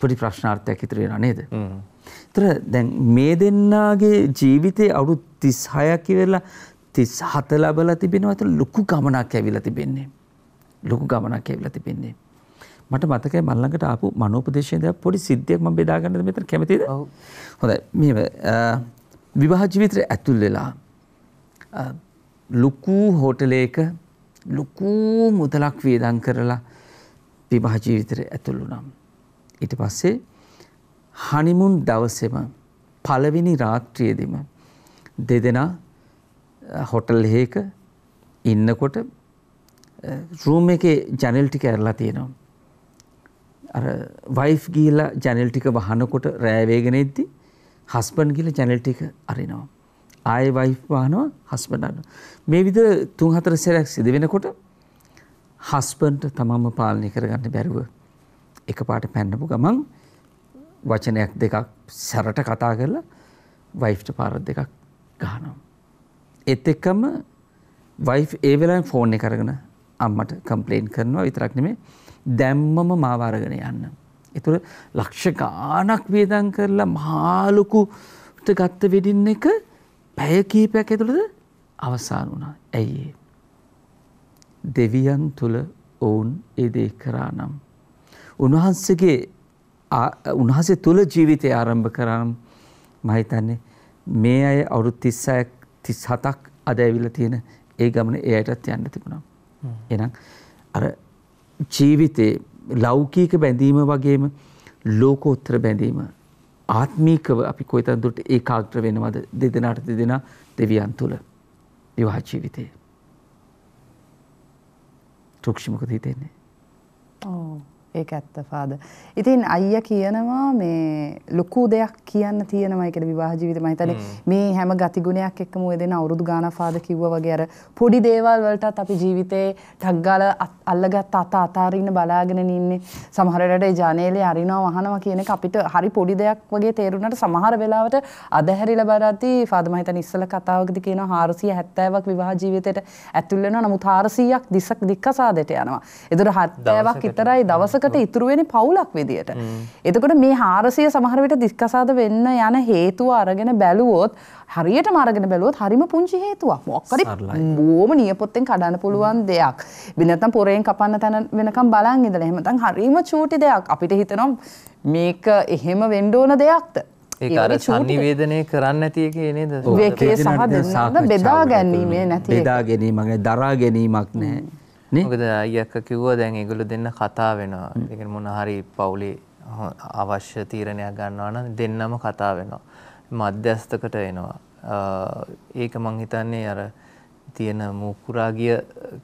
E: පොඩි ප්‍රශ්නාර්ථයක් ඉතුරු වෙනා නේද? හ්ම්. ඒතර දැන් මේ දෙන්නාගේ ජීවිතේ අවුරුදු 36ක් ඉවරලා 37 ලැබලා තිබෙනවා. ඒතර ලොකු ගමනක් ඇවිල්ලා තිබෙන්නේ. ලොකු ගමනක් ඇවිල්ලා තිබෙන්නේ. මට මතකයි මල් ළඟට ආපු මනෝපදේශයෙන් දැන් පොඩි සිද්ධියක් මම බෙදා ගන්නද මෙතන කැමතිද? ඔව්. හොඳයි. මෙහෙම විවාහ ජීවිතේ ඇතුල් වෙලා ලොකු හෝටලයක ලොකූ මුදලක් වේදන් කරලා විවාහ ජීවිතයට ඇතුළු නම්. ඊට පස්සේ හනිමුන් දවසෙම පළවෙනි රාත්‍රියේදීම දෙදෙනා හොටල් එකක ඉන්නකොට රූම් එකේ ජනෙල් ටික ඇරලා තියෙනවා. අර වයිෆ් ගිහිල්ලා ජනෙල් ටික වහනකොට රෑ වේගෙන එද්දි හස්බන්ඩ් ගිහිල්ලා ජනෙල් ටික අරිනවා. ආය වයිෆ් වහනවා හස්බන්ඩ් මේ විදිහට තුන් හතර සැරයක් සිදු වෙනකොට හස්බන්ඩ් තමන්ම පාලනය කරගන්න බැරුව එකපාරට පැන්නපු ගමන් වචනයක් දෙකක් සැරට කතා කරලා වයිෆ්ට පාර දෙකක් ගහනවා. ඒත් එක්කම වයිෆ් ඒ වෙලාවෙන් ෆෝන් එක අරගෙන අම්මට කම්ප්ලේන්ට් කරනවා විතරක් නෙමෙයි දැම්මම මාව අරගෙන යන්න. ඒතර ලක්ෂ ගාණක් වේදම් කරලා මහලුකුට ගත්ත වෙඩින් එක පැය කීපයක් ඇතුළද අවසාන වුණා. ඇයි ඒ? දෙවියන් තුල ඔවුන් ඒ දේ කරා නම් උන්වහන්සේගේ උන්වහන්සේ තුල ජීවිතය ආරම්භ කරා නම් මම හිතන්නේ මේ අය අවුරුදු 36ක් 37ක් අද ඇවිල්ලා තියෙන ඒ ගමන ඒ අයටත් යන්න තිබුණා. එහෙනම් අර ජීවිතේ ලෞකික බැඳීම වගේම ලෝකෝත්තර බැඳීම ආත්මීකව අපි කොයිතරම් දුරට ඒකාග්‍ර වෙනවද දෙදෙනාට දෙදෙනා දෙවියන් තුල විවාහ ජීවිතේ. තුක්ෂමකද හිතෙන්නේ? ඔව්.
A: ඒක ඇත්ත ෆාද. ඉතින් අයියා කියනවා මේ ලොකු දෙයක් කියන්න තියෙනවා ඒකට විවාහ ජීවිතේ මම හිතන්නේ මේ හැම ගතිගුණයක් එක්කම ඔය දෙන අවුරුදු ගාණක් ෆාද කිව්වා වගේ අර පොඩි දේවල් වලටත් අපි ජීවිතේ ටක් ගාලා අල්ලගත් අත අතාරින්න බලාගෙන ඉන්නේ. සමහර වෙලාවට ඒ ජනේලේ අරිනවා වහනවා කියන එක අපිට හරි පොඩි දෙයක් වගේ තේරුණාට සමහර වෙලාවට අදහැරිලා බලද්දී ෆාද මම හිතන්නේ ඉස්සල කතාවකදී කියනවා 470ක් විවාහ ජීවිතේට ඇතුල් වෙනවා. නමුත් 400ක් දික්කසාදට යනවා. ඒතර 70ක් විතරයි දවසක දහසකට ඉතුරුවෙන පවුලක් විදියට. එතකොට මේ හාරසිය සමහරවිට දිස්කසාද වෙන්න යන හේතුව අරගෙන බැලුවොත් හරියට මාරගෙන බැලුවොත් හරිම පුංචි හේතුවක් මොක්කරි බෝම නියපොත්තෙන් කඩන්න පුළුවන් දෙයක්. බිනත්තම් පොරයෙන් කපන්න තැන වෙනකම් බලන් ඉඳලා එහෙමනම් හරිම චූටි දෙයක් අපිට හිතනම් මේක එහෙම වෙන්න ඕන දෙයක්ද
B: ඒර සනිවේදනය කරන්න ඇතියක නේද
A: බෙදා ගැනීමේ නැති බෙදා
E: ගැනීමක් දරා ගැනීමක් නෑ
B: මොකද අයියක්ක කිව්වා දැන් ඒගොල්ලෝ දෙන්න කතා වෙනවා. ඒ කියන්නේ මොන හරි පවුලේ අවශ්‍ය තීරණයක් ගන්නවා නම් දෙන්නම කතා වෙනවා. මධ්‍යස්ථකට එනවා. ඒක මං හිතන්නේ අර තියෙන මූකුරාගිය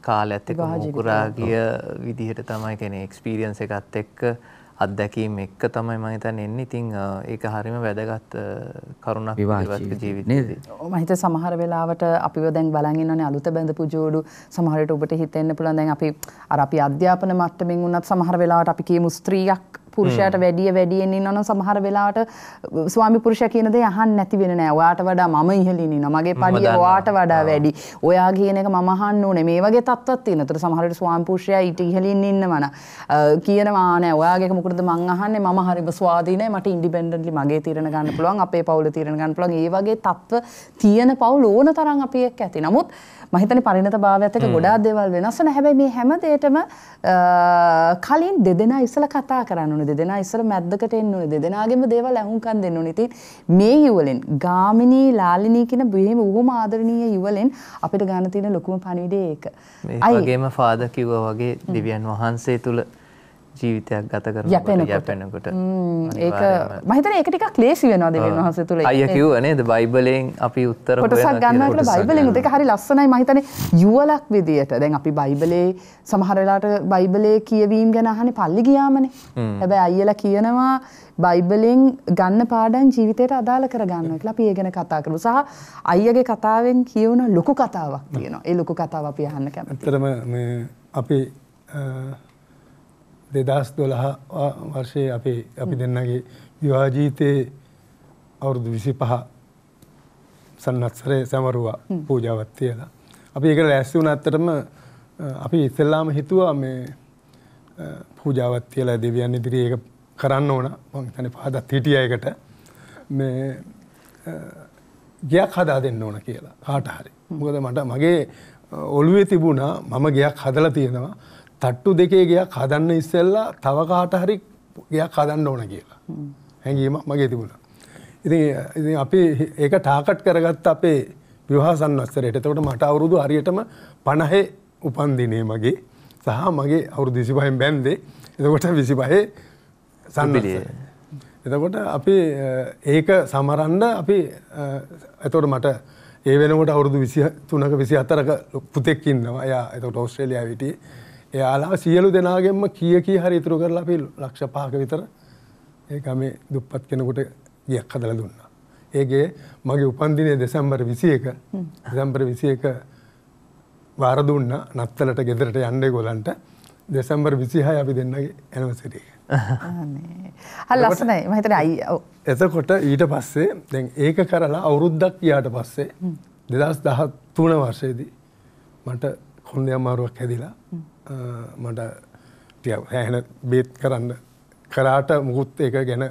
B: කාලයත් එක්ක මූකුරාගිය විදිහට තමයි කෙනෙක් එක්ස්පීරියන්ස් එකත් එක්ක අත්දැකීම් එක්ක තමයි මම හිතන්නේ එන්නේ. ඉතින් ඒක හරීම වැදගත්
E: කරුණක් විවාහක ජීවිතේදී.
A: මම හිත සමහර වෙලාවට අපිව දැන් බලන් ඉන්නනේ අලුත බඳපු ජෝඩු සමහර විට ඔබට හිතෙන්න පුළුවන් දැන් අපි අර අපි අධ්‍යාපන මට්ටමින් වුණත් සමහර වෙලාවට අපි කියමු ස්ත්‍රියක් පුරුෂයට වැඩිය වැඩියෙන් ඉන්නවනම් සමහර වෙලාවට ස්වාමි පුරුෂයා කියන දේ අහන්න නැති වෙන්නේ නැහැ. ඔයාට වඩා මම ඉහළින් ඉන්නවා. මගේ පඩිය ඔයාට වඩා වැඩි. ඔයා කියන එක මම අහන්න ඕනේ. මේ වගේ තත්ත්වත් තියෙනවා. ඒතර සමහර විට ස්වාමි පුරුෂයා ඊට ඉහළින් ඉන්නවන ะ. කියනවා නෑ ඔයාගේ මොකටද මං අහන්නේ මම හරිම ස්වාධීනයි මට ඉන්ඩිපෙන්ඩන්ට්ලි මගේ තීරණ ගන්න පුළුවන් අපේ පවුලේ තීරණ ගන්න පුළුවන්. ඒ වගේ තත්ත්ව තියෙන පවුල ඕන තරම් අපි එක්ක ඇති. නමුත් මහිතන පරිණත භාවයත් එක ගොඩා දෙවල් වෙනස් වන හැබැයි මේ හැම දෙයටම කලින් දෙදෙනා ඉස්සල කතා කරන්න ඕනේ දෙදෙනා ඉස්සර මැද්දකට එන්න ඕනේ දෙදෙනාගෙම දේවල් අහුම්කන් දෙන්න ඕනේ ඉතින් මේ යුවලෙන් ගාමිනී ලාලිනී කියන බෙහෙම උවම ආදරණීය යුවලෙන් අපිට ගන්න තියෙන ලොකුම පණිවිඩය ඒක.
B: ඒ වගේම ෆාදර් කිව්වා වගේ දිව්‍යන් වහන්සේ තුල ජීවිතයක් ගත කර යැපෙනකොට ඒක
A: මහිතන ඒක ටිකක් ලේසි වෙනවා දෙවියන් වහන්සේ තුල අය කිව්ව
B: නේද බයිබලෙන් අපි උත්තර කොටසක් ගන්නකොට බයිබලෙන් ඒක
A: හරි ලස්සනයි මහිතන්නේ යුවලක් විදියට දැන් අපි බයිබලේ සමහර වෙලාවට බයිබලේ කියවීම් ගැන අහන්නේ පල්ලි ගියාමනේ හැබැයි අයියලා කියනවා බයිබලෙන් ගන්න පාඩම් ජීවිතයට අදාළ කරගන්න කියලා අපි ඒ ගැන කතා කරමු සහ අයියගේ කතාවෙන් කියවන ලොකු කතාවක් තියෙනවා ඒ ලොකු කතාව අපි අහන්න
C: කැමතියි. ඇත්තටම මේ අපි දෙදස් දොළහ වර්ෂය අපේ අපි දෙන්නගේ විවාජීතයේ අවුරුදු විසි පහ සන්නත්සරය සැමරුවා පූජාවත් තියලා. අපි එකට ඇස්ස වුණ අත්තටම අපි ඉස්සල්ලාම හිතුවා මේ පූජාවත් කියලා දෙවියන් ඉදිරි ඒක කරන්න ඕන මං තන පහදත් හිටියයකට මේ ගයක් හදා දෙන්න ඕන කියලා කාට හරි. මොකද මට මගේ ඔළුවේ තිබුණා මම ගයක් හදලා තියෙනවා තට්ටු දෙකේ ගයක් හදන්න ඉස්සෙල්ලා තවකාට හරි ගයක් හදන්න ඕන කියලා හැඟීමක් මගේ තිබුණ. ඉති ඉති අපි ඒක ටාකට් කරගත්ත අපේ විවාහසන් වස්සරයට එතකොට මට අවුරුදු හරියටම පණහේ උපන්දිනේ මගේ සහ මගේ අවුරු දිසිපහෙන් බැන්දේ එතකොට විසිපහේ සන්නලිය. එතකොට අපි ඒක සමරන්ඩ අපි ඇතොට මට ඒ වෙනට අවුරුදු විසි තුනක විසි අතරක පුතෙක්කින්නවා යා එතකොට ඔස්ට්‍රේලියයා විටියේ එයාලා සියලු දෙනාගෙන්ම කිය කී හරි ඉතුරු කරලා අපි ලක්ෂ පහක විතර ඒ ගමේ දුප්පත් කෙනෙකුට ගියක් හදලා දුන්නා. ඒකේ මගේ උපන්දිනය දෙසැම්බර් 21 දෙසැම්බර් 21 වාර දුන්නා නත්තලට ගෙදරට යන්න ඒගොල්ලන්ට දෙසැම්බර් 26 අපි දෙන්නගේ ඇනිවර්සරි එක.
A: ලස්සනයි මම හිතන්නේ අයි
C: එතකොට ඊට පස්සේ දැන් ඒක කරලා අවුරුද්දක් ගියාට පස්සේ 2013 වර්ෂයේදී මට කොන්දේ අමාරුවක් හැදිලා මට හැහෙන බේත් කරන්න කරාට මුකුත් ඒක ගැන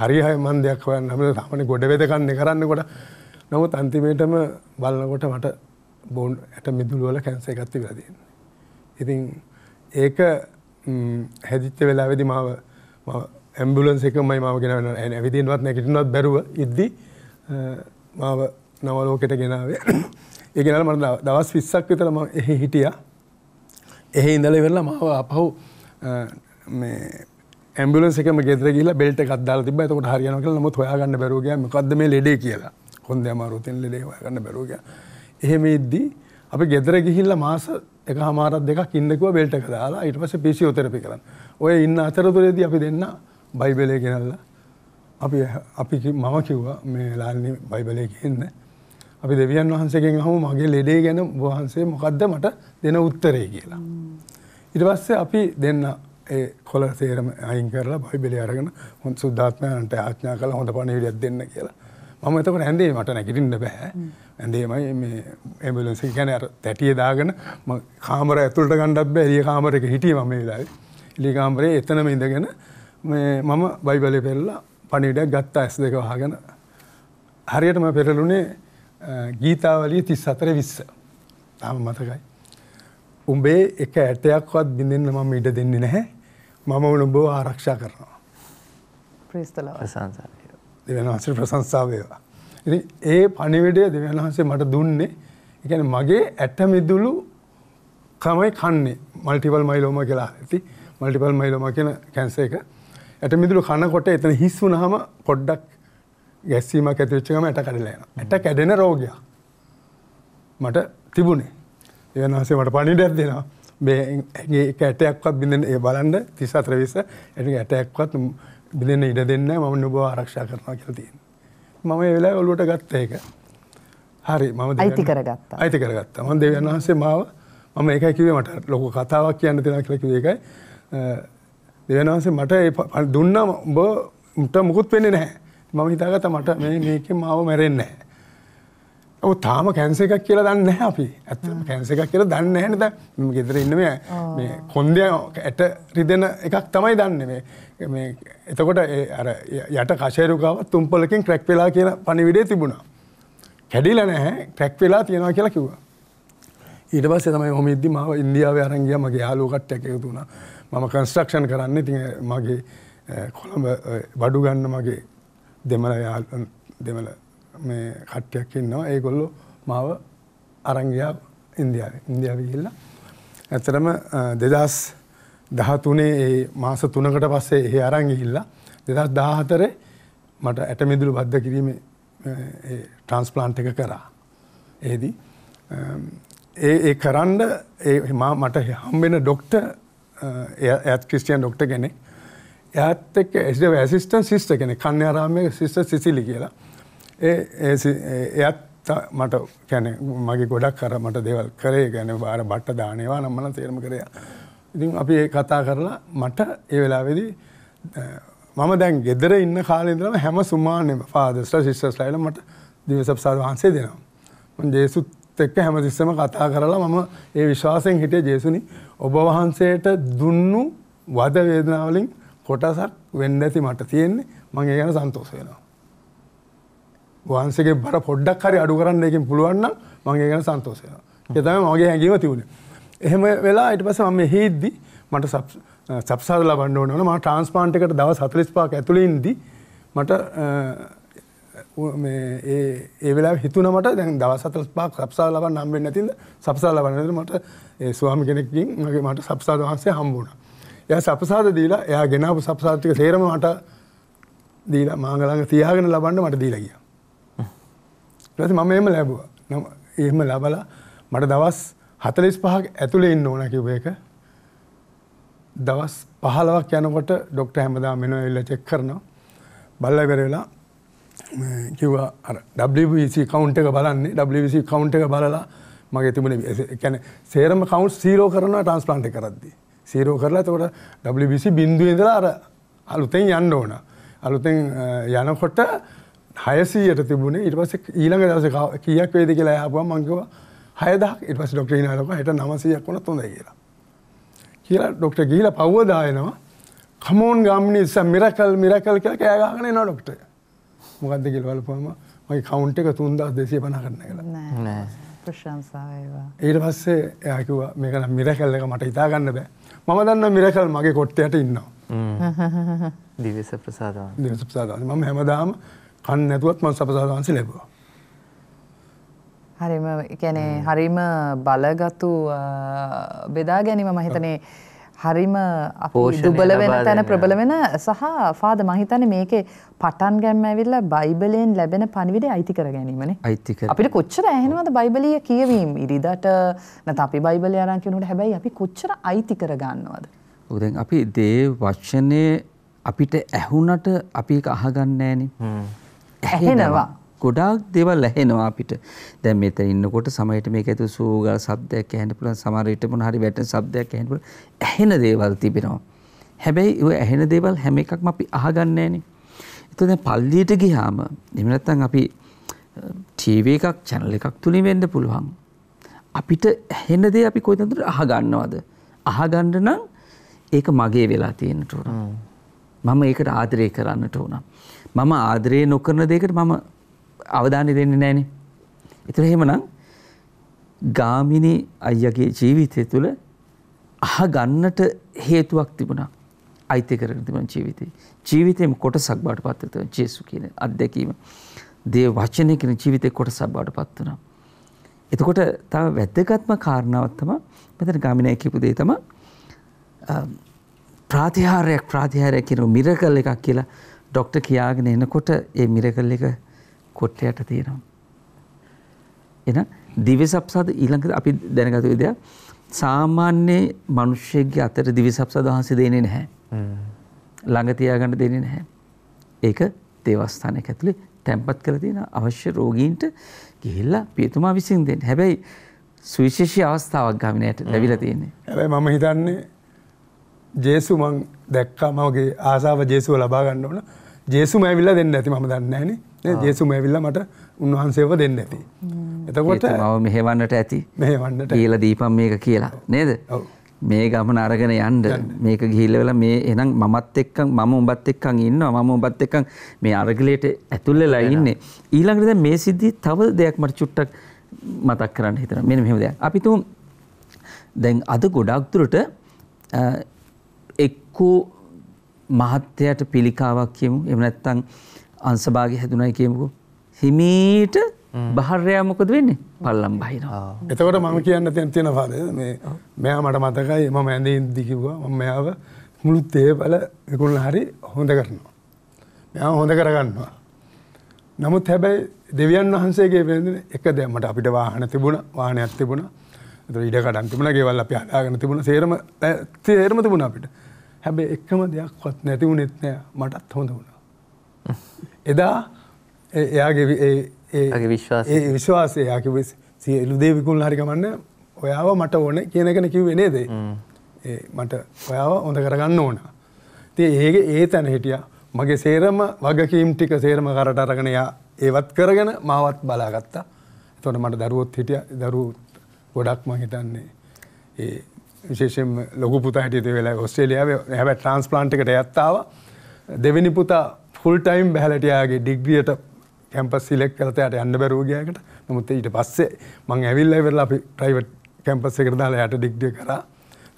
C: හරිහය මන් දෙයක් හොයන්න අපිට සාමාන්‍ය ගොඩ වෙදකන්නේ කරන්න කොට නමුත් අන්තිමේටම බලනකොට මට බෝන් ඇට මිදුළු වල කැන්සර් එකක් තිබිලා තියෙනවා. ඉතින් ඒක හැදිච්ච වෙලාවේදී මාව ඇම්බුලන්ස් එකමයි මාව ගෙනවෙන්න ඇවිදින්නවත් නැගිටින්නවත් බැරුව ඉද්දි මාව නව ලෝකෙට ගෙනාවේ. ඒ ගෙනල්ලා මට දවස් 20ක් විතර මම එහි හිටියා. එහි ඉඳලා ඉවරලා මාව අපහු මේ ඇම්බියුලන්ස් එකම ගෙදර ගිහිල්ලා බෙල්ට් එකක් දාලා තිබ්බා. එතකොට හරියනවා කියලා නමුත් හොයාගන්න බැරුව ගියා. මොකද්ද මේ ලෙඩේ කියලා. කොන්දේ අමාරුව තියෙන ලෙඩේ හොයාගන්න බැරුව ගියා. එහෙම ඉද්දී අපි ගෙදර ගිහිල්ලා මාස එකහමාරක් දෙකක් ඉන්න කිව්වා බෙල්ට් එක දාලා. ඊට පස්සේ ෆිසියෝതെරපි කරන්න. ඔය ඉන්න අතරතුරේදී අපි දෙන්න බයිබලය ගෙනල්ලා අපි අපි මම කිව්වා මේ ලාල්නි බයිබලය කියන්නේ අපි දෙවියන් වහන්සේගෙන් අහමු මගේ ලෙඩේ ගැන වහන්සේ මොකද්ද මට දෙන උත්තරේ කියලා. ඊට පස්සේ අපි දෙන්න ඒ කොළ සේරම අයින් කරලා බයිබලේ අරගෙන හොඳ සුද්ධාත්මයන්ට ආඥා කළා හොඳ පණිවිඩයක් දෙන්න කියලා. මම එතකොට ඇඳේ මට නැගිටින්න බෑ. ඇඳේමයි මේ ඇම්බුලන්ස් එක කියන්නේ අර තැටිය දාගෙන මම කාමර ඇතුළට ගන්නත් බෑ. එළිය කාමරයක හිටියේ මම මේ වෙලාවේ. එළිය කාමරේ එතනම ඉඳගෙන මේ මම බයිබලේ පෙරලා පණිවිඩයක් ගත්තා S2 වහගෙන. හරියටම පෙරළුනේ ගීතාවලිය තිස් අතර විස්ස තාම මතකයි. උඹේ එක ඇටයක්වත් බිඳන්න මම ඉඩ දෙන්නේ නැහැ මම උනුඹෝ ආරක්ෂා කරනවා.
B: ප්‍රස්තල ප්‍රසංසා
C: දෙවන් වහන්සේ ප්‍රසංසාාවේවා. ඒ පණිවිඩය දෙවන් වහන්සේ මට දුන්නේ එකන මගේ ඇට මිදුලු කමයි කන්නේ මල්ටිවල් මයිලෝම කියලා ඇති මල්ටිපල් මයිලෝම කියන කැන්ස එක ඇට මිදුලු කනකොට එතන හිස් වුනහම පොඩ්ඩක් ගැස්සීමක් ඇතිවෙච්චකම ඇට කඩලා යනවා. ඇට කැඩෙන රෝගයක්. මට තිබුණේ. ඒවන් වහන්සේ මට පණිඩයක් දෙනවා. මේ ඒක ඇටයක්වත් බිඳෙන ඒ බලන්න 34 විස ඒක ඇටයක්වත් බිඳෙන ඉඩ දෙන්නේ නැහැ මම නුඹව ආරක්ෂා කරනවා කියලා තියෙනවා. මම ඒ වෙලාවේ ඔළුවට ගත්ත ඒක. හරි මම අයිති කරගත්තා. අයිති කරගත්තා. මම දෙවියන් වහන්සේ මාව මම ඒකයි කිව්වේ මට ලොකු කතාවක් කියන්න තියෙනවා කියලා කිව්වේ ඒකයි. දෙවියන් වහන්සේ මට දුන්නා ඔබ මුට මුකුත් වෙන්නේ නැහැ. මම හිතාගත මට මේකෙන් මාව මැරෙන්නේ ඔව් තාම කැන්සර් එකක් කියලා දන්නේ නැහැ අපි. ඇත්ත කැන්සර් එකක් කියලා දන්නේ නැහැ නේද? මම ගෙදර ඉන්න මේ මේ කොන්දේ ඇට රිදෙන එකක් තමයි දන්නේ මේ මේ එතකොට ඒ අර යට කෂේරු ගාව තුම්පලකින් ක්‍රැක් වෙලා කියන පණිවිඩය තිබුණා. කැඩිලා නැහැ ක්‍රැක් වෙලා තියෙනවා කියලා කිව්වා. ඊට පස්සේ තමයි ඔහොම ඉද්දි මාව ඉන්දියාවේ අරන් ගියා මගේ යාළුවෝ කට්ටයක් එකතු වුණා. මම කන්ස්ට්‍රක්ෂන් කරන්නේ ඉතින් මගේ කොළඹ බඩු ගන්න මගේ දෙමළ දෙමළ මේ කට්ටයක් ඉන්නවා ඒගොල්ලො මාව අරංගයා ඉන්දියාව ඉන්දියාව ගිහිල්ල ඇතරම දෙදස් දහතුනේ ඒ මාස තුනකට පස්සේ එහි අරං ගිහිල්ලා දෙදස් දාහතරේ මට ඇටමිදුළු බද්ධ කිරීම ට්‍රන්ස්පලාන්ට් එක කරා ඒදී ඒ ඒ කරන්න මට හම්බෙන ඩොක්ට ඇත් ක්‍රිස්ටියන් ඩොක්ට කෙනෙක් එයත් එක් ඇසිස්ටන් සිිස්ට කෙන කන්‍යයාරාමය සිිස්ට සිසිලි කියලා එයත් මට කැන මගේ ගොඩක් කර මට දෙවල් කරේ ගැන බාර බට්ට දානවා නම්මන තේරම කරය ඉතින් අපි ඒ කතා කරලා මට ඒ වෙලාවෙදී මම දැන් ගෙදර ඉන්න කාලෙදරම හැම සුමානම පාදස්ට ශිෂ්ට ලයිල මට දිවසප්සාර වහන්සේ දෙනවා ජේසුත් එක්ක හැම තිස්සම කතා කරලා මම ඒ විශ්වාසයෙන් හිටිය ජේසුනි ඔබ වහන්සේට දුන්නු වද වේදනාවලින් කොටසක් වෙන්න ඇති මට තියෙන්නේ මං ඒ ගැන සන්තෝෂ වෙනවා. වහන්සේගේ බර පොඩ්ඩක් හරි අඩු කරන්න එකෙන් පුළුවන් නම් මං ඒ ගැන සන්තෝෂ වෙනවා. ඒ තමයි මගේ හැඟීම තිබුණේ. එහෙම වෙලා ඊට පස්සේ මම මෙහෙද්දි මට සබ්සාද ලබන්න ඕන වුණා. මම ට්‍රාන්ස්ප්ලාන්ට් එකට දවස් 45ක් ඇතුළේ ඉඳි මට මේ ඒ ඒ වෙලාවේ හිතුණා මට දැන් දවස් 45ක් සබ්සාද ලබන්න හම්බෙන්නේ නැතිද? සබ්සාද ලබන්න නැතිද මට ඒ ස්වාමි කෙනෙක්ගෙන් මගේ මට සබ්සාද වහන්සේ හම්බ වුණා. එයා සපසාද දීලා එයා ගෙනාපු සපසාද ටික සේරම මට දීලා මාංග ළඟ තියාගෙන ලබන්න මට දීලා ගියා. ඊට පස්සේ මම එහෙම ලැබුවා. නම එහෙම ලබලා මට දවස් 45ක් ඇතුලේ ඉන්න ඕන කිව්ව එක. දවස් 15ක් යනකොට ડોක්ටර් හැමදාම මෙනවා එල්ල චෙක් කරනවා. බල්ලා ඉවර වෙලා කිව්වා අර WBC කවුන්ට් එක බලන්නේ WBC කවුන්ට් එක බලලා මගේ තිබුණේ يعني සේරම කවුන්ට් 0 කරනවා ට්‍රාන්ස්ප්ලාන්ට් එක කරද්දී. සීරෝ කරලා තකොට WBC බින්දුව ඉඳලා අර අලුතෙන් යන්න ඕන. අලුතෙන් යනකොට 600ට තිබුණේ ඊට පස්සේ ඊළඟ දවසේ කීයක් වේද කියලා අහපුවම මං කිව්වා 6000ක් ඊට පස්සේ ඩොක්ටර් ඉනවා ලොකෝ හෙට 900ක් වුණත් හොඳයි කියලා. කියලා ඩොක්ටර් ගිහිලා පව්වදා එනවා. come on ගම්නි it's a miracle miracle කියලා කෑ ගහගෙන එනවා ඩොක්ටර්. මොකද්ද කියලා බලපුවම මගේ කවුන්ට් එක 3250 කරන්න කියලා. නෑ.
A: ප්‍රශංසා වේවා.
C: ඊට පස්සේ එයා කිව්වා මේක නම් මිරකල් එක මට හිතා ගන්න බෑ. මම දන්න මිරකල් මගේ කොට්ටයට ඉන්නවා දිවස ප්‍රසාද දිවස ප්‍රසාද මම හැමදාම කන් නැතුවත් මං සපසාදහන්සේ ලැබවා
A: හරිම එකැනේ හරිම බලගතු බෙදා ගැනීම මහිතනේ හරිම දුබල වෙන තැන ප්‍රබල වෙන සහ ෆාද මහිතන මේකේ පටන් ගැම්ම ඇවිල්ල බයිබලයෙන් ලැබෙන පණිවිඩ අයිති කර ගැනීමන අපිට කොච්චර ඇහෙනවද බයිබලිය කියවීම ඉරිදට නැත අපි බයිබල අරංකිනට හැබැයි අපි කොච්චර අයිති කර ගන්නවද.
E: උදැන් අපි දේ වචනය අපිට ඇහුනට අපි අහගන්නෑන
C: ඇහෙනවා
E: ගොඩාක් දේවල් ඇහෙනවා අපිට. දැන් මෙතන ඉන්නකොට සමහරට මේක ඇතුළු සූගල් ශබ්දයක් ඇහෙන්න පුළුවන්. සමහර විට මොන හරි වැටෙන ශබ්දයක් ඇහෙන්න පුළුවන්. ඇහෙන දේවල් තිබෙනවා. හැබැයි ඒ ඇහෙන දේවල් හැම එකක්ම අපි අහගන්නේ නැහනේ. ඒතකොට දැන් පල්ලියට ගියාම එහෙම නැත්නම් අපි ටීවී එකක් channel එකක් තුලින් වෙන්න පුළුවන්. අපිට ඇහෙන දේ අපි කොයිතරම් දුරට අහගන්නවද? අහගන්න නම් ඒක මගේ වෙලා තියෙන්න ඕන. මම ඒකට ආදරය කරන්නට ඕන. මම ආදරය නොකරන දෙයකට මම අවධානය දෙන්නේ නැහනේ. ඒතර එහෙමනම් ගාමිණී අයියාගේ ජීවිතය තුළ අහ ගන්නට හේතුවක් තිබුණා. අයිති කරගෙන තිබුණ ජීවිතේ. ජීවිතේම කොටසක් බවට පත් වෙනවා. ජේසු කියන අත්දැකීම. දේ වචනය කියන ජීවිතේ කොටසක් බවට පත් වෙනවා. එතකොට තව වැදගත්ම කාරණාවක් තමයි මෙතන ගාමිණී කියපු දේ තමයි ප්‍රාතිහාරයක් ප්‍රාතිහාරයක් කියන මිරකල් එකක් කියලා ડોක්ටර් කියාගෙන එනකොට ඒ මිරකල් එක කොට්ටයට තියෙනවා. එන දිවිසප්සාද ඊළඟට අපි දැනගත යුතු දෙයක් සාමාන්‍ය මිනිස්සෙක්ගේ අතට දිවිසප්සාද වහන්සේ දෙන්නේ නැහැ. ළඟ තියාගන්න දෙන්නේ නැහැ. ඒක දේවස්ථානයක් ඇතුලේ තැම්පත් කරලා තියෙන අවශ්‍ය රෝගීන්ට ගිහිල්ලා පියතුමා විසින් දෙන්න. හැබැයි සුවිශේෂී අවස්ථාවක්
C: ගාමිණයට ලැබිලා තියෙන්නේ. හැබැයි මම හිතන්නේ ජේසු මං දැක්කා මගේ ආසාව ජේසුව ලබා ගන්න ඕන. ජේසුම ඇවිල්ලා දෙන්න ඇති මම දන්නේ නැහැ නේ. ජේසුම ඇවිල්ල මට උන්වහන්සේව දෙන්න ඇති.
E: එතකොට මව මෙහෙවන්නට ඇති
C: මෙහෙවන්නට කියල
E: දීපම් මේක කියලා නේද මේ ගමන අරගෙන යන්ඩ මේක ගිහිල්ලවෙලා මේ එනම් මමත් එක්ක මම උඹත් එක්කං ඉන්න මම උඹත් එකං මේ අරගලයට ඇතුල්ලලා ඉන්නේ ඊළඟට මේ සිද්ධි තව දෙයක් මට චුට්ටක් මතක් කරන්න හිතර මෙ මෙහම දෙයක් අපිතුම් දැන් අද ගොඩක්තුරට එක්කෝ මහත්තයට පිළිකාවක් කියමු එම නැත්තං අංශභාගය හැදුනයි
C: කියමුකෝ. හිමීට බහර්යා මොකද වෙන්නේ?
E: පල්ලම් බහිනවා. එතකොට
C: මම කියන්න තියෙන තියෙන පාද මේ මෙයා මට මතකයි මම ඇඳේ ඉඳි කිව්වා මම මෙයාව මුළු තේපල විකුණලා හරි හොඳ කරනවා. මෙයා හොඳ කරගන්නවා. නමුත් හැබැයි දෙවියන් වහන්සේගේ වෙන්නේ එක දැන් මට අපිට වාහන තිබුණා, වාහනයක් තිබුණා. ඒතර ඉඩ කඩන් තිබුණා, ගෙවල් අපි හදාගෙන තිබුණා. සේරම සේරම තිබුණා අපිට. හැබැයි එකම දෙයක්වත් නැති වුණෙත් නෑ. මටත් හොඳ වුණා. එදා එයාගේ විශ්වාසය යාකි සියලු දේ විකුල් හරිකමන්න ඔයාව මට ඕන කියනගෙන කිව් වෙනේදේ මට ඔයාව හොඳ කරගන්න ඕන. තිය ඒගේ ඒ තැන හිටිය මගේ සේරම වගකීම් ටික සේරම කරට අරගෙනයා ඒවත් කරගෙන මාවත් බලාගත්තා තොට මට දරුවොත් හිටිය දරු ගොඩක්ම හිතන්නේ ඒ විශේෂෙන් ලොකු පුතා හිටිය වෙලා ඔස්ට්‍රේලියාව හැබැ ට්‍රන්ස්පලාන්ටිකට ඇත්තාව දෙවිනි පුතා ෆුල්ටයිම් බැහලටයාගේ ඩිග්‍රියට කැම්පස් සිලෙක් කලතයට යන්න බැරෝගයාකට නොමුත් ඊට පස්සේ මං ඇවිල්ල වෙල්ලා අපි ප්‍රයිවට් කැම්පස් එක දාලා යට ඩිග්ඩිය කරා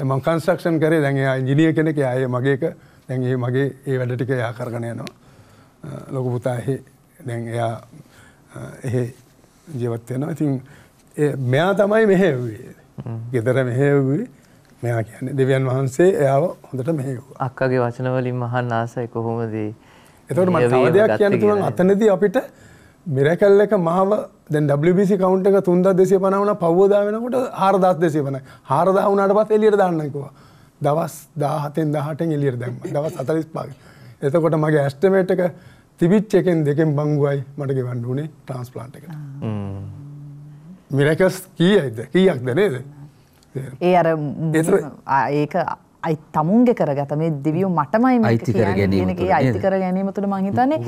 C: මං කන්ස්ට්‍රක්ෂන් කරේ දැන් එයා ඉංජිනියර් කෙනෙක් එයා මගේක දැන් ඒ මගේ ඒ වැඩ ටික එයා කරගෙන යනවා ලොකු පුතා එහෙ දැන් එයා එහෙ ජීවත් වෙනවා ඉතින් මෙයා තමයි මෙහෙව්වේ ගෙදර මෙහෙව්වේ මෙයා කියන්නේ දෙවියන් වහන්සේ එයාව හොඳට මෙහෙව්වා අක්කගේ වචනවලින් මහන් ආසයි කොහොමද එතකොට මට තව දෙයක් කියන්න පුළුවන් අතනදී අපිට මිරකල් එක මාව දැන් WBC කවුන්ට් එක 3250 වුණා පව්ව දා වෙනකොට 4250යි 4000 වුණාට පස්සේ එළියට දාන්න කිව්වා දවස් 17න් 18න් එළියට දැම්මා දවස් 45 එතකොට මගේ ඇස්ටිමේට් එක තිබිච් එකෙන් දෙකෙන් බංගුවයි මට ගෙවන්න උනේ ට්‍රාන්ස්ප්ලාන්ට් එකට මිරකස් කීයයිද කීයක්ද නේද
A: ඒ අර ඒක අයි තමුන්ගේ කරගත මේ දෙවියෝ මටමයි මේකේ අයිති කර ගැනීම තුළ මං හිතන්නේ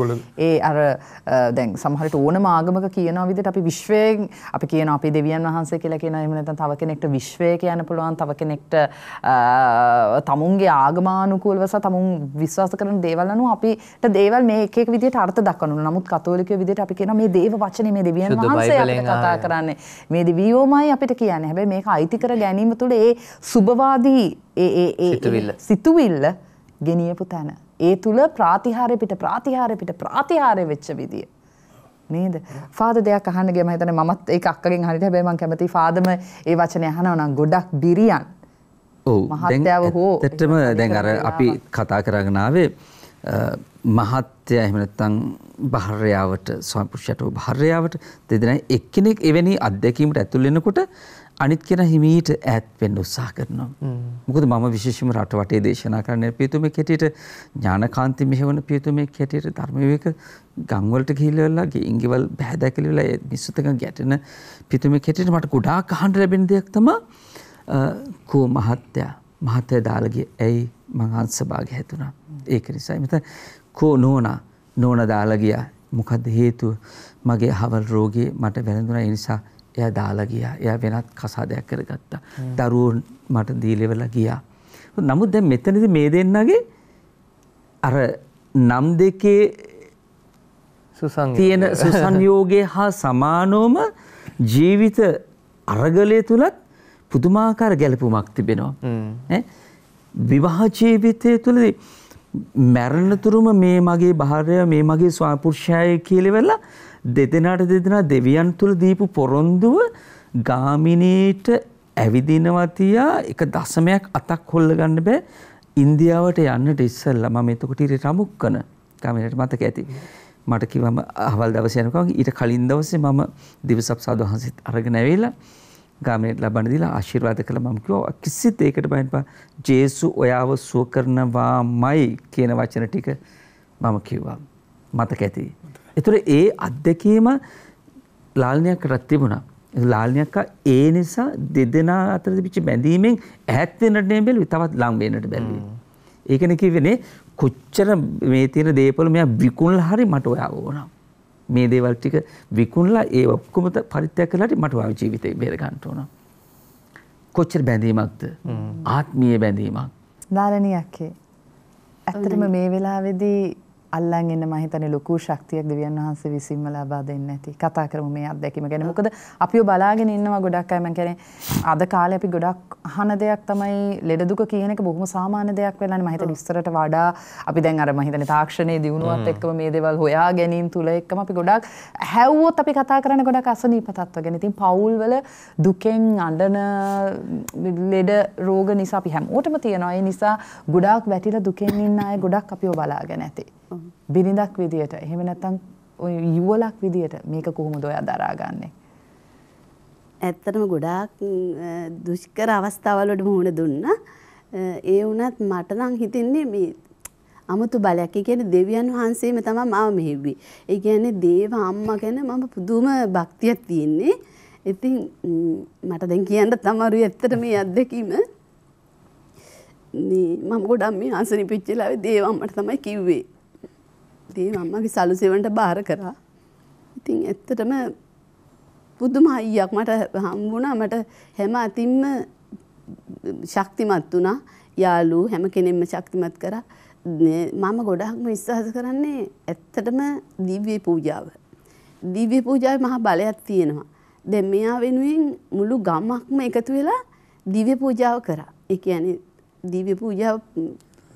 A: ඒ අර දැන් සමහරට ඕනම ආගමක කියන විදිහට අපි විශ්වයෙන් අපි කියන අපි දෙවියන් වහන්සේ කියලා කියන එහෙම නැත්නම් තව කෙනෙක්ට විශ්වය කියන්න පුළුවන් තව කෙනෙක්ට තමුන්ගේ ආගමානුකූලව සහ තමුන් විශ්වාස කරන දේවල් අනුව අපිට දේවල් මේ එක එක විදිහට අර්ථ දක්වනවා. නමුත් කතෝලිකයෝ විදිහට අපි කියන මේ දේව වචනේ මේ දෙවියන් වහන්සේ අපිට කතා කරන්නේ මේ දෙවියෝමයි අපිට කියන්නේ. හැබැයි මේක අයිති කර ගැනීම තුළ ඒ සුබවාදී ඒ සිතුවිල්ල ගෙනියපු තැන. ඒ තුළ ප්‍රාතිහාරය පිට ප්‍රාතිහාරය පිට ප්‍රාතිහාරය වෙච්ච විදිිය. නේද ෆාද දෙයක් අහන්න ගෙම හිතන මත් ඒ අක්කගෙන් හරිට හැබැයි මං කැමති ෆාදම ඒ වචනය අහනවා නම් ගොඩක් බිරියන්
E: මහත්යාව හෝ තෙටම දැන් අර අපි කතා කරගෙනාවේ මහත්ය එහෙම නැත්නම් භාර්යාවට ස්වාමි පුරුෂයාට භාර්යාවට දෙදෙනා එක්කෙනෙක් එවැනි අත්දැකීමට ඇතුල් වෙනකොට අනිත් කෙනා හිමීට ඈත් වෙන්න උත්සාහ කරනවා. මොකද මම විශේෂයෙන්ම රටවටේ දේශනා කරන පියතුමේ කෙටියට ඥානකාන්ති මෙහෙවන පියතුමේ කෙටියට ධර්ම විවේක ගම් වලට ගිහිල්ලා ගින්ගිවල් බහැදැකලිලා ඒ මිස්සතක ගැටෙන පියතුමේ කෙටියට මට ගොඩාක් අහන්න ලැබෙන දෙයක් තමයි කෝ මහත්තයා මහත්තයා දාලා ගියේ ඇයි මං අංශභාගය හැදුනා. ඒක නිසා මෙතන කෝ නෝනා නෝනා දාලා ගියා මොකක්ද හේතුව මගේ හවල් රෝගේ මට වැළඳුනා ඒ නිසා එය දාලා ගියා. එයා වෙනත් කසාදයක් කරගත්තා. දරුවෝ මට දීලෙවලා ගියා. නමුත් දැන් මෙතනදී මේ දෙන්නගේ අර නම් දෙකේ තියෙන සුසංයෝගයේ හා සමානෝම ජීවිත අරගලය තුලත් පුදුමාකාර ගැළපුමක් තිබෙනවා. විවාහ ජීවිතය තුළදී මැරණතුරුම මේ මගේ භාර්ය මේ මගේ ස්වාපුරුෂයය කියලවෙලා දෙදෙනට දෙදෙන දෙවියන් තුළ දීපු පොරොන්දුව ගාමිනීට ඇවිදිනවතියා එක දසමයක් අතක් හොල්ල ගන්න බෑ ඉන්දියාවට යන්නට ඉස්සල්ල මම එතකොට ඉර රමුක් කන ගමිනට මතක ඇති. මට කිවම අහවල් දවසයනකම් ඊට කලින් දවසේ මම දිවසප් සාධහන්සිත් අරගෙන ඇවෙලා ගාමනේ ලබන දීලා ආශිර්වාද කළා මම කිව්වා කිසිත් ඒකට බය නැපා ජේසු ඔයාව සුව කරනවාමයි කියන වචන ටික මම කිව්වා මතක ඇති. ඒතර ඒ අත්දැකීම ලාල්නියක් රට තිබුණා. ලාල්නියක් ඒ නිසා දෙදෙනා අතර තිබිච්ච බැඳීමෙන් ඈත් වෙන්නට නෙමෙයි බැලුවේ තවත් ලඟ වෙන්නට බැලුවේ. ඒකනේ කිව්වනේ කොච්චර මේ තියෙන දේපල මෙයා විකුණලා හරි මට ඔයාව ඕනවා. මේ දේවල් ටික විකුණලා ඒ ඔක්කොම පරිත්‍යාග කරලාට මට වාවි ජීවිතේ බේර ගන්න උනා. කොච්චර බැඳීමක්ද? ආත්මීය බැඳීමක්.
A: නාලනියක්කේ. ඇත්තටම මේ වෙලාවේදී අල්ලන් ඉන්න මම හිතන්නේ ලොකු ශක්තියක් දෙවියන් වහන්සේ විසින්ම ලබා දෙන්නේ නැති. කතා කරමු මේ අත්දැකීම ගැන. මොකද අපිව බලාගෙන ඉන්නවා ගොඩක් අය මම කියන්නේ අද කාලේ අපි ගොඩක් අහන දෙයක් තමයි ලෙඩ දුක කියන එක බොහොම සාමාන්‍ය දෙයක් වෙලානේ. මම හිතන්නේ ඉස්සරට වඩා අපි දැන් අර මම හිතන්නේ තාක්ෂණයේ දියුණුවත් එක්කම මේ දේවල් හොයා ගැනීම තුල එක්කම අපි ගොඩක් හැව්වොත් අපි කතා කරන්නේ ගොඩක් අසනීප තත්ත්ව ගැන. ඉතින් පවුල් වල දුකෙන් අඬන ලෙඩ රෝග නිසා අපි හැමෝටම තියෙනවා. ඒ නිසා ගොඩක් වැටිලා දුකෙන් ඉන්න අය ගොඩක් අපිව බලාගෙන ඇති. බිරිඳක් විදියට එහෙම නැත්නම් ඔය
D: යුවලක් විදියට මේක කොහොමද ඔයා දරාගන්නේ? ඇත්තටම ගොඩාක් දුෂ්කර අවස්ථාවලට මුහුණ දුන්නා. ඒ වුණත් මට නම් හිතෙන්නේ මේ අමුතු බලයක්. ඒ කියන්නේ දෙවියන් වහන්සේම තමයි මාව මෙහෙව්වේ. ඒ කියන්නේ දේව අම්මා ගැන මම පුදුම භක්තියක් තියෙන්නේ. ඉතින් මට දැන් කියන්න තමයි ඇත්තට මේ අත්දැකීම. මම ගොඩක් මේ අසනිපිච්චිලාවේ දේව අම්මට තමයි කිව්වේ. දේ මම්මගේ සලුසෙවන්ට බාර කරා. ඉතින් ඇත්තටම පුදුම අයියක් මට හම්බුණා මට හැම අතින්ම ශක්තිමත් වුණා යාලු හැම කෙනෙක්ම ශක්තිමත් කරා මම ගොඩක්ම විශ්වාස කරන්නේ ඇත්තටම දිව්‍ය පූජාව. දිව්‍ය පූජාවේ මහා බලයක් තියෙනවා. දැන් මෙයා වෙනුවෙන් මුළු ගමක්ම එකතු වෙලා දිව්‍ය පූජාව කරා. ඒ කියන්නේ දිව්‍ය පූජාව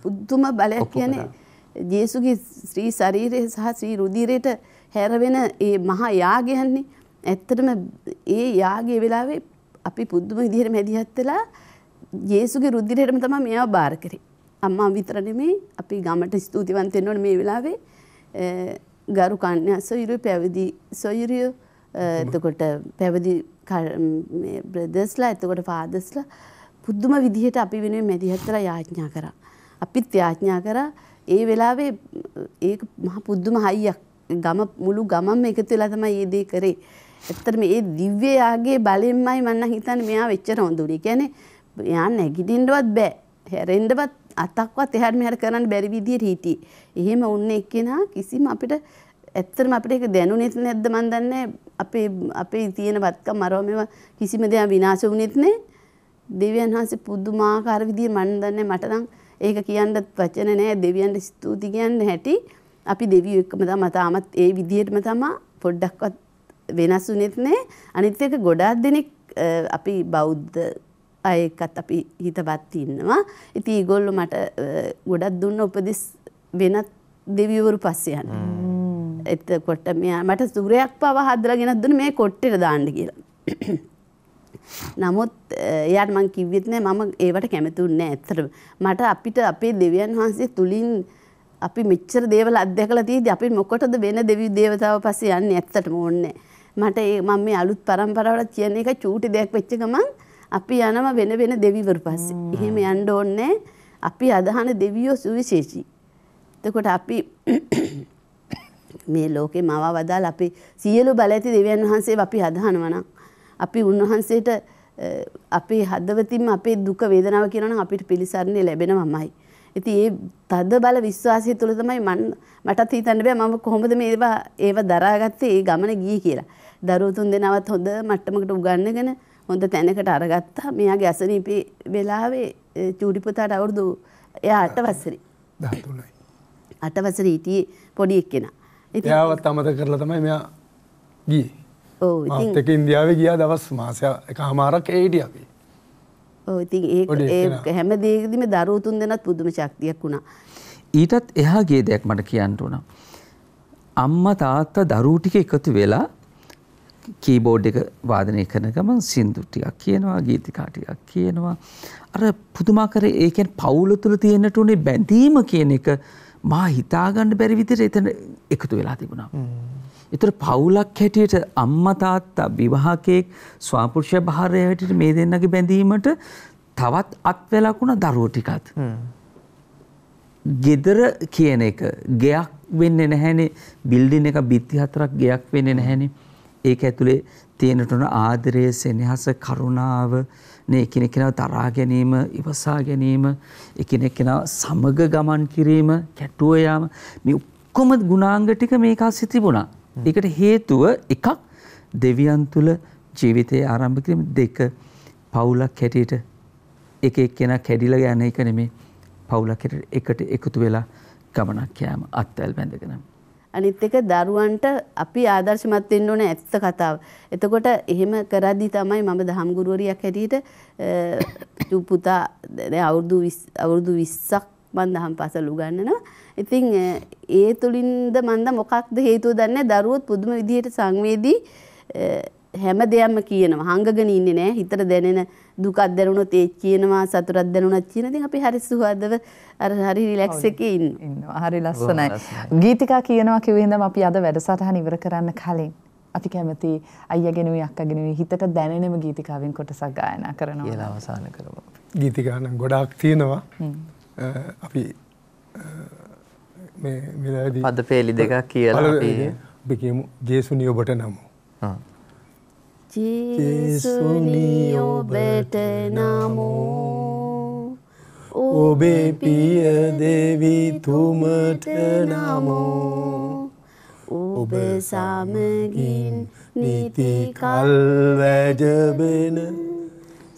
D: පුදුම බලයක් කියන්නේ ජේසුගේ ශ්‍රී ශරීරය සහ ශ්‍රී රුධිරයට හැරවෙන ඒ මහා යාගයන්නේ ඇත්තටම ඒ යාගයේ වෙලාවේ අපි පුදුම විදිහට මැදිහත් වෙලා ජේසුගේ රුධිරයටම තමයි මේවා බාර කරේ. අම්මා විතර නෙමෙයි අපි ගමට ස්තුතිවන්ත වෙන්න ඕනේ මේ වෙලාවේ ගරු කන්‍යා සොයුරිය පැවිදි සොයුරිය එතකොට පැවිදි මේ බ්‍රදර්ස්ලා එතකොට ෆාදර්ස්ලා පුදුම විදිහට අපි වෙනුවෙන් මැදිහත් වෙලා යාඥා කරා. අපිත් යාඥා කරා ඒ වෙලාවේ ඒ මහ පුද්දුම හයියක් ගම මුළු ගමම එකතු වෙලා තමයි මේ දේ කරේ. ඇත්තටම මේ දිව්‍ය යාගේ බලෙන්මයි මම නම් හිතන්නේ මෙයා වෙච්චර හොඳුනේ. කියන්නේ එයා නැගිටින්නවත් බෑ. හැරෙන්නවත් අතක්වත් එහාට මෙහාට කරන්න බැරි විදියට හිටියේ. එහෙම වුණ එක්කෙනා කිසිම අපිට ඇත්තටම අපිට ඒක දැනුනේත් නැද්ද මන් දන්නේ අපේ අපේ තියෙන වත්කම් අරව මේව කිසිම දෙයක් විනාශ වුනේත් නෑ. දෙවියන් වහන්සේ පුදුමාකාර විදියට මන් දන්නේ මට නම් ඒක කියන්නත් වචන නෑ දෙවියන්ට ස්තුති කියන්න හැටි අපි දෙවියෝ එක්කම තමයි තාමත් ඒ විදිහටම තමයි පොඩ්ඩක්වත් වෙනස් වුනේත් නෑ අනිත් එක ගොඩාක් දෙනෙක් අපි බෞද්ධ අය එක්කත් අපි හිතවත් ඉන්නවා ඉතින් ඒගොල්ලෝ මට ගොඩක් දුන්න උපදෙස් වෙනත් දෙවියවරු පස්සේ යනවා එතකොට මෙයා මට සූරයක් පව හදලා ගෙනත් දුන්නේ මේ කොට්ටෙට දාන්න කියලා නමුත් එයාට මං කිව්වෙත් නෑ මම ඒවට කැමතුන්නේ ඇත්තට මට අපිට අපේ දෙවියන් වහන්සේ තුලින් අපි මෙච්චර දේවල් අත්දැකලා තියදී අපි මොකටද වෙන දෙවි දේවතාව පස්සේ යන්නේ ඇත්තටම ඕන්නේ මට ඒ මම මේ අලුත් પરම්පරාවට කියන එක චූටි දෙයක් වෙච්ච ගමන් අපි යනවා වෙන වෙන දෙවිවරු පස්සේ එහෙම යන්න ඕන්නේ අපි අදහන දෙවියෝ සුවිශේෂී එතකොට අපි මේ ලෝකේ මව වදාලා අපි සියලු බල ඇති දෙවියන් වහන්සේ අපි අදහනවා නම් අපි උන්වහන්සේට අපේ හදවතින් අපේ දුක වේදනාව කියනවනම් අපිට පිළිසරණේ ලැබෙනවමයි. ඉතින් ඒ තද බල විශ්වාසය තුළ තමයි මන් මටත් හිතන්න බෑ මම කොහොමද මේවා ඒව දරාගත්තේ ඒ ගමන ගියේ කියලා. දරුවෝ තුන් දෙනාවත් හොඳ මට්ටමකට උගන්වගෙන හොඳ තැනකට අරගත්තා. මෙයාගේ අසනීපේ වෙලාවේ චූටි පුතාට අවුරුදු එයා 8 වසරේ. 13යි. 8 වසරේ හිටියේ පොඩි එක්කෙනා. ඉතින් එයාවත් අමතක කරලා තමයි මෙයා
C: ගියේ. මත් එක ඉන්දියාව ගිය දවස් මාසය එක හමාරක් ඒඩිය අපි
D: ඉතින් ඒ හැම දේකදිම දරුවතුන් දෙනත් පුදුම ශක්තියක් වුණා.
E: ඊටත් එහා ගේ දෙයක් මට කියන්න වුණා. අම්ම තාත්තා දරූ ටික එකතු වෙලා කීබෝඩ් එක වාදනය කරන ගමන් සින්දු ටිකක් කියනවා ගීතිකා ටිකක් කියනවා අර පුදුමාකර ඒ කියන්නේ පවුල තුල තියෙනට උනේ බැඳීම කියන එක මා හිතාගන්න බැරි විදිහට එතන එකතු වෙලා තිබුණා. ඒතර පවුලක් හැටියට අම්මා තාත්තා විවාහකෙක් ස්වාපුරුෂ භාර්යාව හැටියට මේ දෙන්නගේ බැඳීමට තවත් අත්වැලකුණ දරුවෝ ටිකත්. ගෙදර කියන එක ගයක් වෙන්නේ නැහැනේ බිල්ඩින් එක බිත්ති හතරක් ගයක් වෙන්නේ නැහැනේ. ඒක ඇතුලේ තියෙන තුන ආදරය, සෙනෙහස, කරුණාව, නේ එකිනෙකනව තරා ගැනීම, ඉවසා ගැනීම, එකිනෙකනව සමග ගමන් කිරීම, කැටුව යාම මේ ඔක්කොම ගුණාංග ටික මේක අසිතිබුණා. ඒකට හේතුව එකක් දෙවියන් තුල ජීවිතය ආරම්භ කිරීම දෙක පවුලක් හැටියට එක එක්කෙනා කැඩිලා යන එක නෙමේ පවුලක් හැටියට එකට එකතු වෙලා ගමනක් යාම අත්වැල් බැඳගෙන
D: අනිත් එක දරුවන්ට අපි ආදර්ශමත් වෙන්න ඕන ඇත්ත කතාව. එතකොට එහෙම කරද්දි තමයි මම දහම් ගුරුවරියක් හැටියට පුතා දැන් අවුරුදු අවුරුදු 20ක් මන් දහම් පාසල් උගන්නවා. ඉතින් ඒ තුලින්ද මන්ද මොකක්ද හේතුව දන්නේ දරුවොත් පුදුම විදිහට සංවේදී හැම දෙයක්ම කියනවා. හංගගෙන ඉන්නේ නැහැ. හිතට දැනෙන දුකක් දැනුණොත් ඒත් කියනවා, සතුටක් දැනුණත් කියන. ඉතින් අපි හරි සුහදව අර හරි රිලැක්ස් එකේ ඉන්නවා. හරි ලස්සනයි.
A: ගීතිකා කියනවා කිව්ව හින්දාම අපි අද වැඩසටහන ඉවර කරන්න කලින් අපි කැමති අයියගෙනුයි අක්කගෙනුයි හිතට දැනෙනම ගීතිකාවෙන් කොටසක් ගායනා
C: කරනවා. කියලා අවසන් කරමු. ගීතිකා නම් ගොඩාක් තියෙනවා. අපි මෙලාදී පද පේලි දෙකක් කියලා අපි කියමු ජේසුනි ඔබට නමු
D: ජේසුනි ඔබට නමු ඔබේ පිය දෙවිතුමට නමෝ ඔබ සමගින් නිති කල්
C: වැජබෙන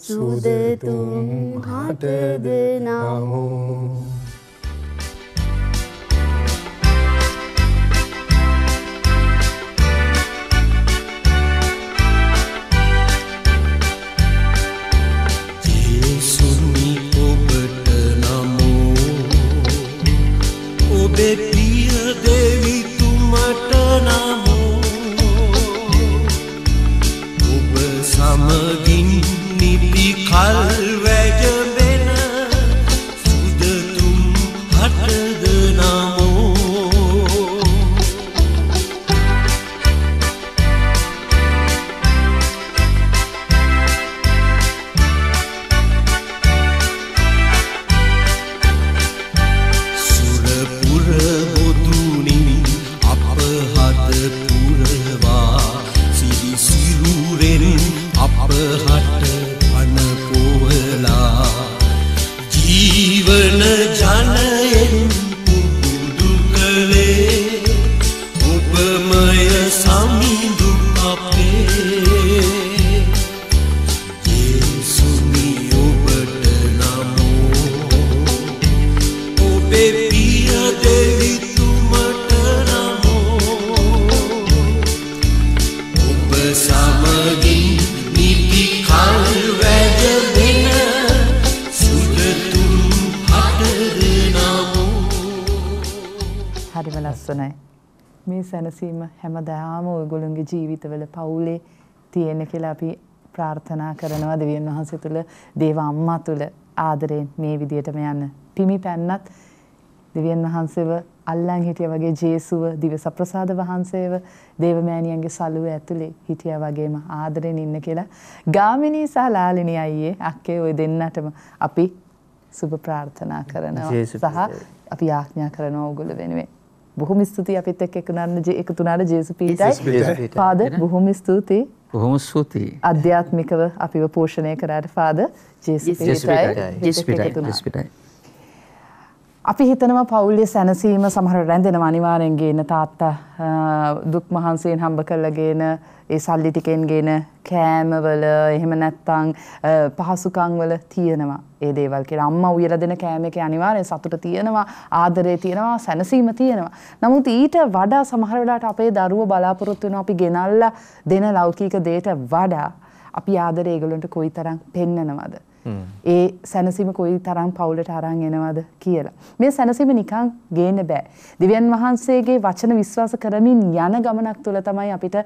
D: සුදතුම් හටද නමෝ
A: හරිම ලස්සනයි. මේ සැනසීම හැමදාම ඔයගොල්ලන්ගේ ජීවිතවල පවුලේ තියෙන කියලා අපි ප්‍රාර්ථනා කරනවා දෙවියන් වහන්සේ තුල දේව අම්මා තුල ආදරයෙන් මේ විදියටම යන්න. පිමි පැන්නත් දෙවියන් වහන්සේව අල්ලන් හිටියා වගේ ජේසුව දිව සප්‍රසාද වහන්සේව දේවමෑණියන්ගේ සලුව ඇතුලේ හිටියා වගේම ආදරෙන් ඉන්න කියලා ගාමිණී සහ ලාලිනී අයියේ අක්කේ ওই දෙන්නටම අපි සුබ ප්‍රාර්ථනා කරනවා සහ අපි ආඥා කරනවා ඔයගොල්ලෝ වෙනුවෙන් බොහොම ස්තුතියි අපිත් එක්ක එකතුනාන එකතුනාට ජේසු පීටයි. ෆාදර් බොහොම ස්තුතියි.
E: බොහොම ස්තුතියි.
A: අධ්‍යාත්මිකව අපිව පෝෂණය කරාට ෆාදර් ජේසු පීටයි. අපි හිතනවා පෞල්‍ය සැනසීම සමහර රැඳෙනවා අනිවාර්යෙන් ගේන තාත්තා දුක් මහන්සියෙන් හම්බ කරලා ගේන ඒ සල්ලි ටිකෙන් ගේන කෑමවල එහෙම නැත්නම් පහසුකම් වල තියෙනවා. ඒ දේවල් කියලා. අම්මා උයලා දෙන කෑම එකේ අනිවාර්යෙන් සතුට තියෙනවා, ආදරය තියෙනවා, සැනසීම තියෙනවා. නමුත් ඊට වඩා සමහර වෙලාවට අපේ දරුවෝ බලාපොරොත්තු වෙන අපි ගෙනල්ලා දෙන ලෞකික දේට වඩා අපි ආදරය ඒගොල්ලන්ට කොයිතරම් පෙන්නනවද? ඒ සැනසීම කොයි තරම් පවුලට අරන් එනවද කියලා. මේ සැනසීම නිකන් ගේන්න බෑ. දෙවියන් වහන්සේගේ වචන විශ්වාස කරමින් යන ගමනක් තුළ තමයි අපිට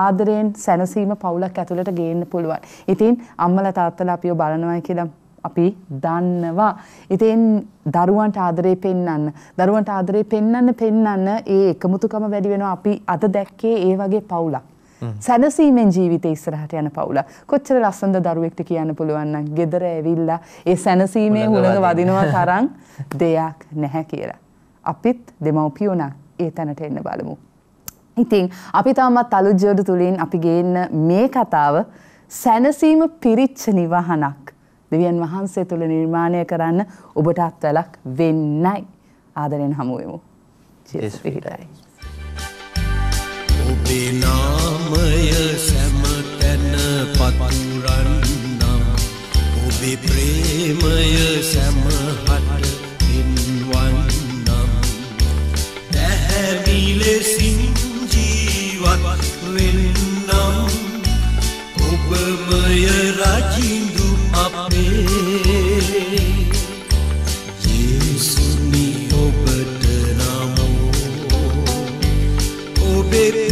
A: ආදරයෙන් සැනසීම පවුලක් ඇතුළට ගේන්න පුළුවන්. ඉතින් අම්මලා තාත්තලා අපිව බලනවා කියලා අපි දන්නවා. ඉතින් දරුවන්ට ආදරේ පෙන්වන්න. දරුවන්ට ආදරේ පෙන්වන්න පෙන්වන්න ඒ එකමුතුකම වැඩි වෙනවා. අපි අද දැක්කේ ඒ වගේ පවුලක්. සැනසීමෙන් ජීවිතේ ඉස්සරහට යන පවුල. කොච්චර ලස්සනද දරුවෙක්ට කියන්න පුළුවන් නම් ගෙදර ඇවිල්ලා ඒ සැනසීමේ හුලඟ වදිනවා තරම් දෙයක් නැහැ කියලා. අපිත් දෙමව්පියෝ නම් ඒ තැනට එන්න බලමු. ඉතින් අපි තාමත් අලුත් ජෝඩු තුලින් අපි ගේන්න මේ කතාව සැනසීම පිරිච්ච නිවහනක්. දෙවියන් වහන්සේ තුළ නිර්මාණය කරන්න ඔබට අත්වැලක් වෙන්නයි ආදරෙන් හමුුවමු චිස් පිහිටයි.
B: ඔබේ
C: නාමය සැමතැන පතුරන්නම් ඔබේ ප්‍රේමය සැමහට පින්වන්නම්
B: දැහැමිලෙසින් ජීවත් වෙන්නම් ඔබමය රජින් යේසුනි ඔබට නමෝ ඔබේ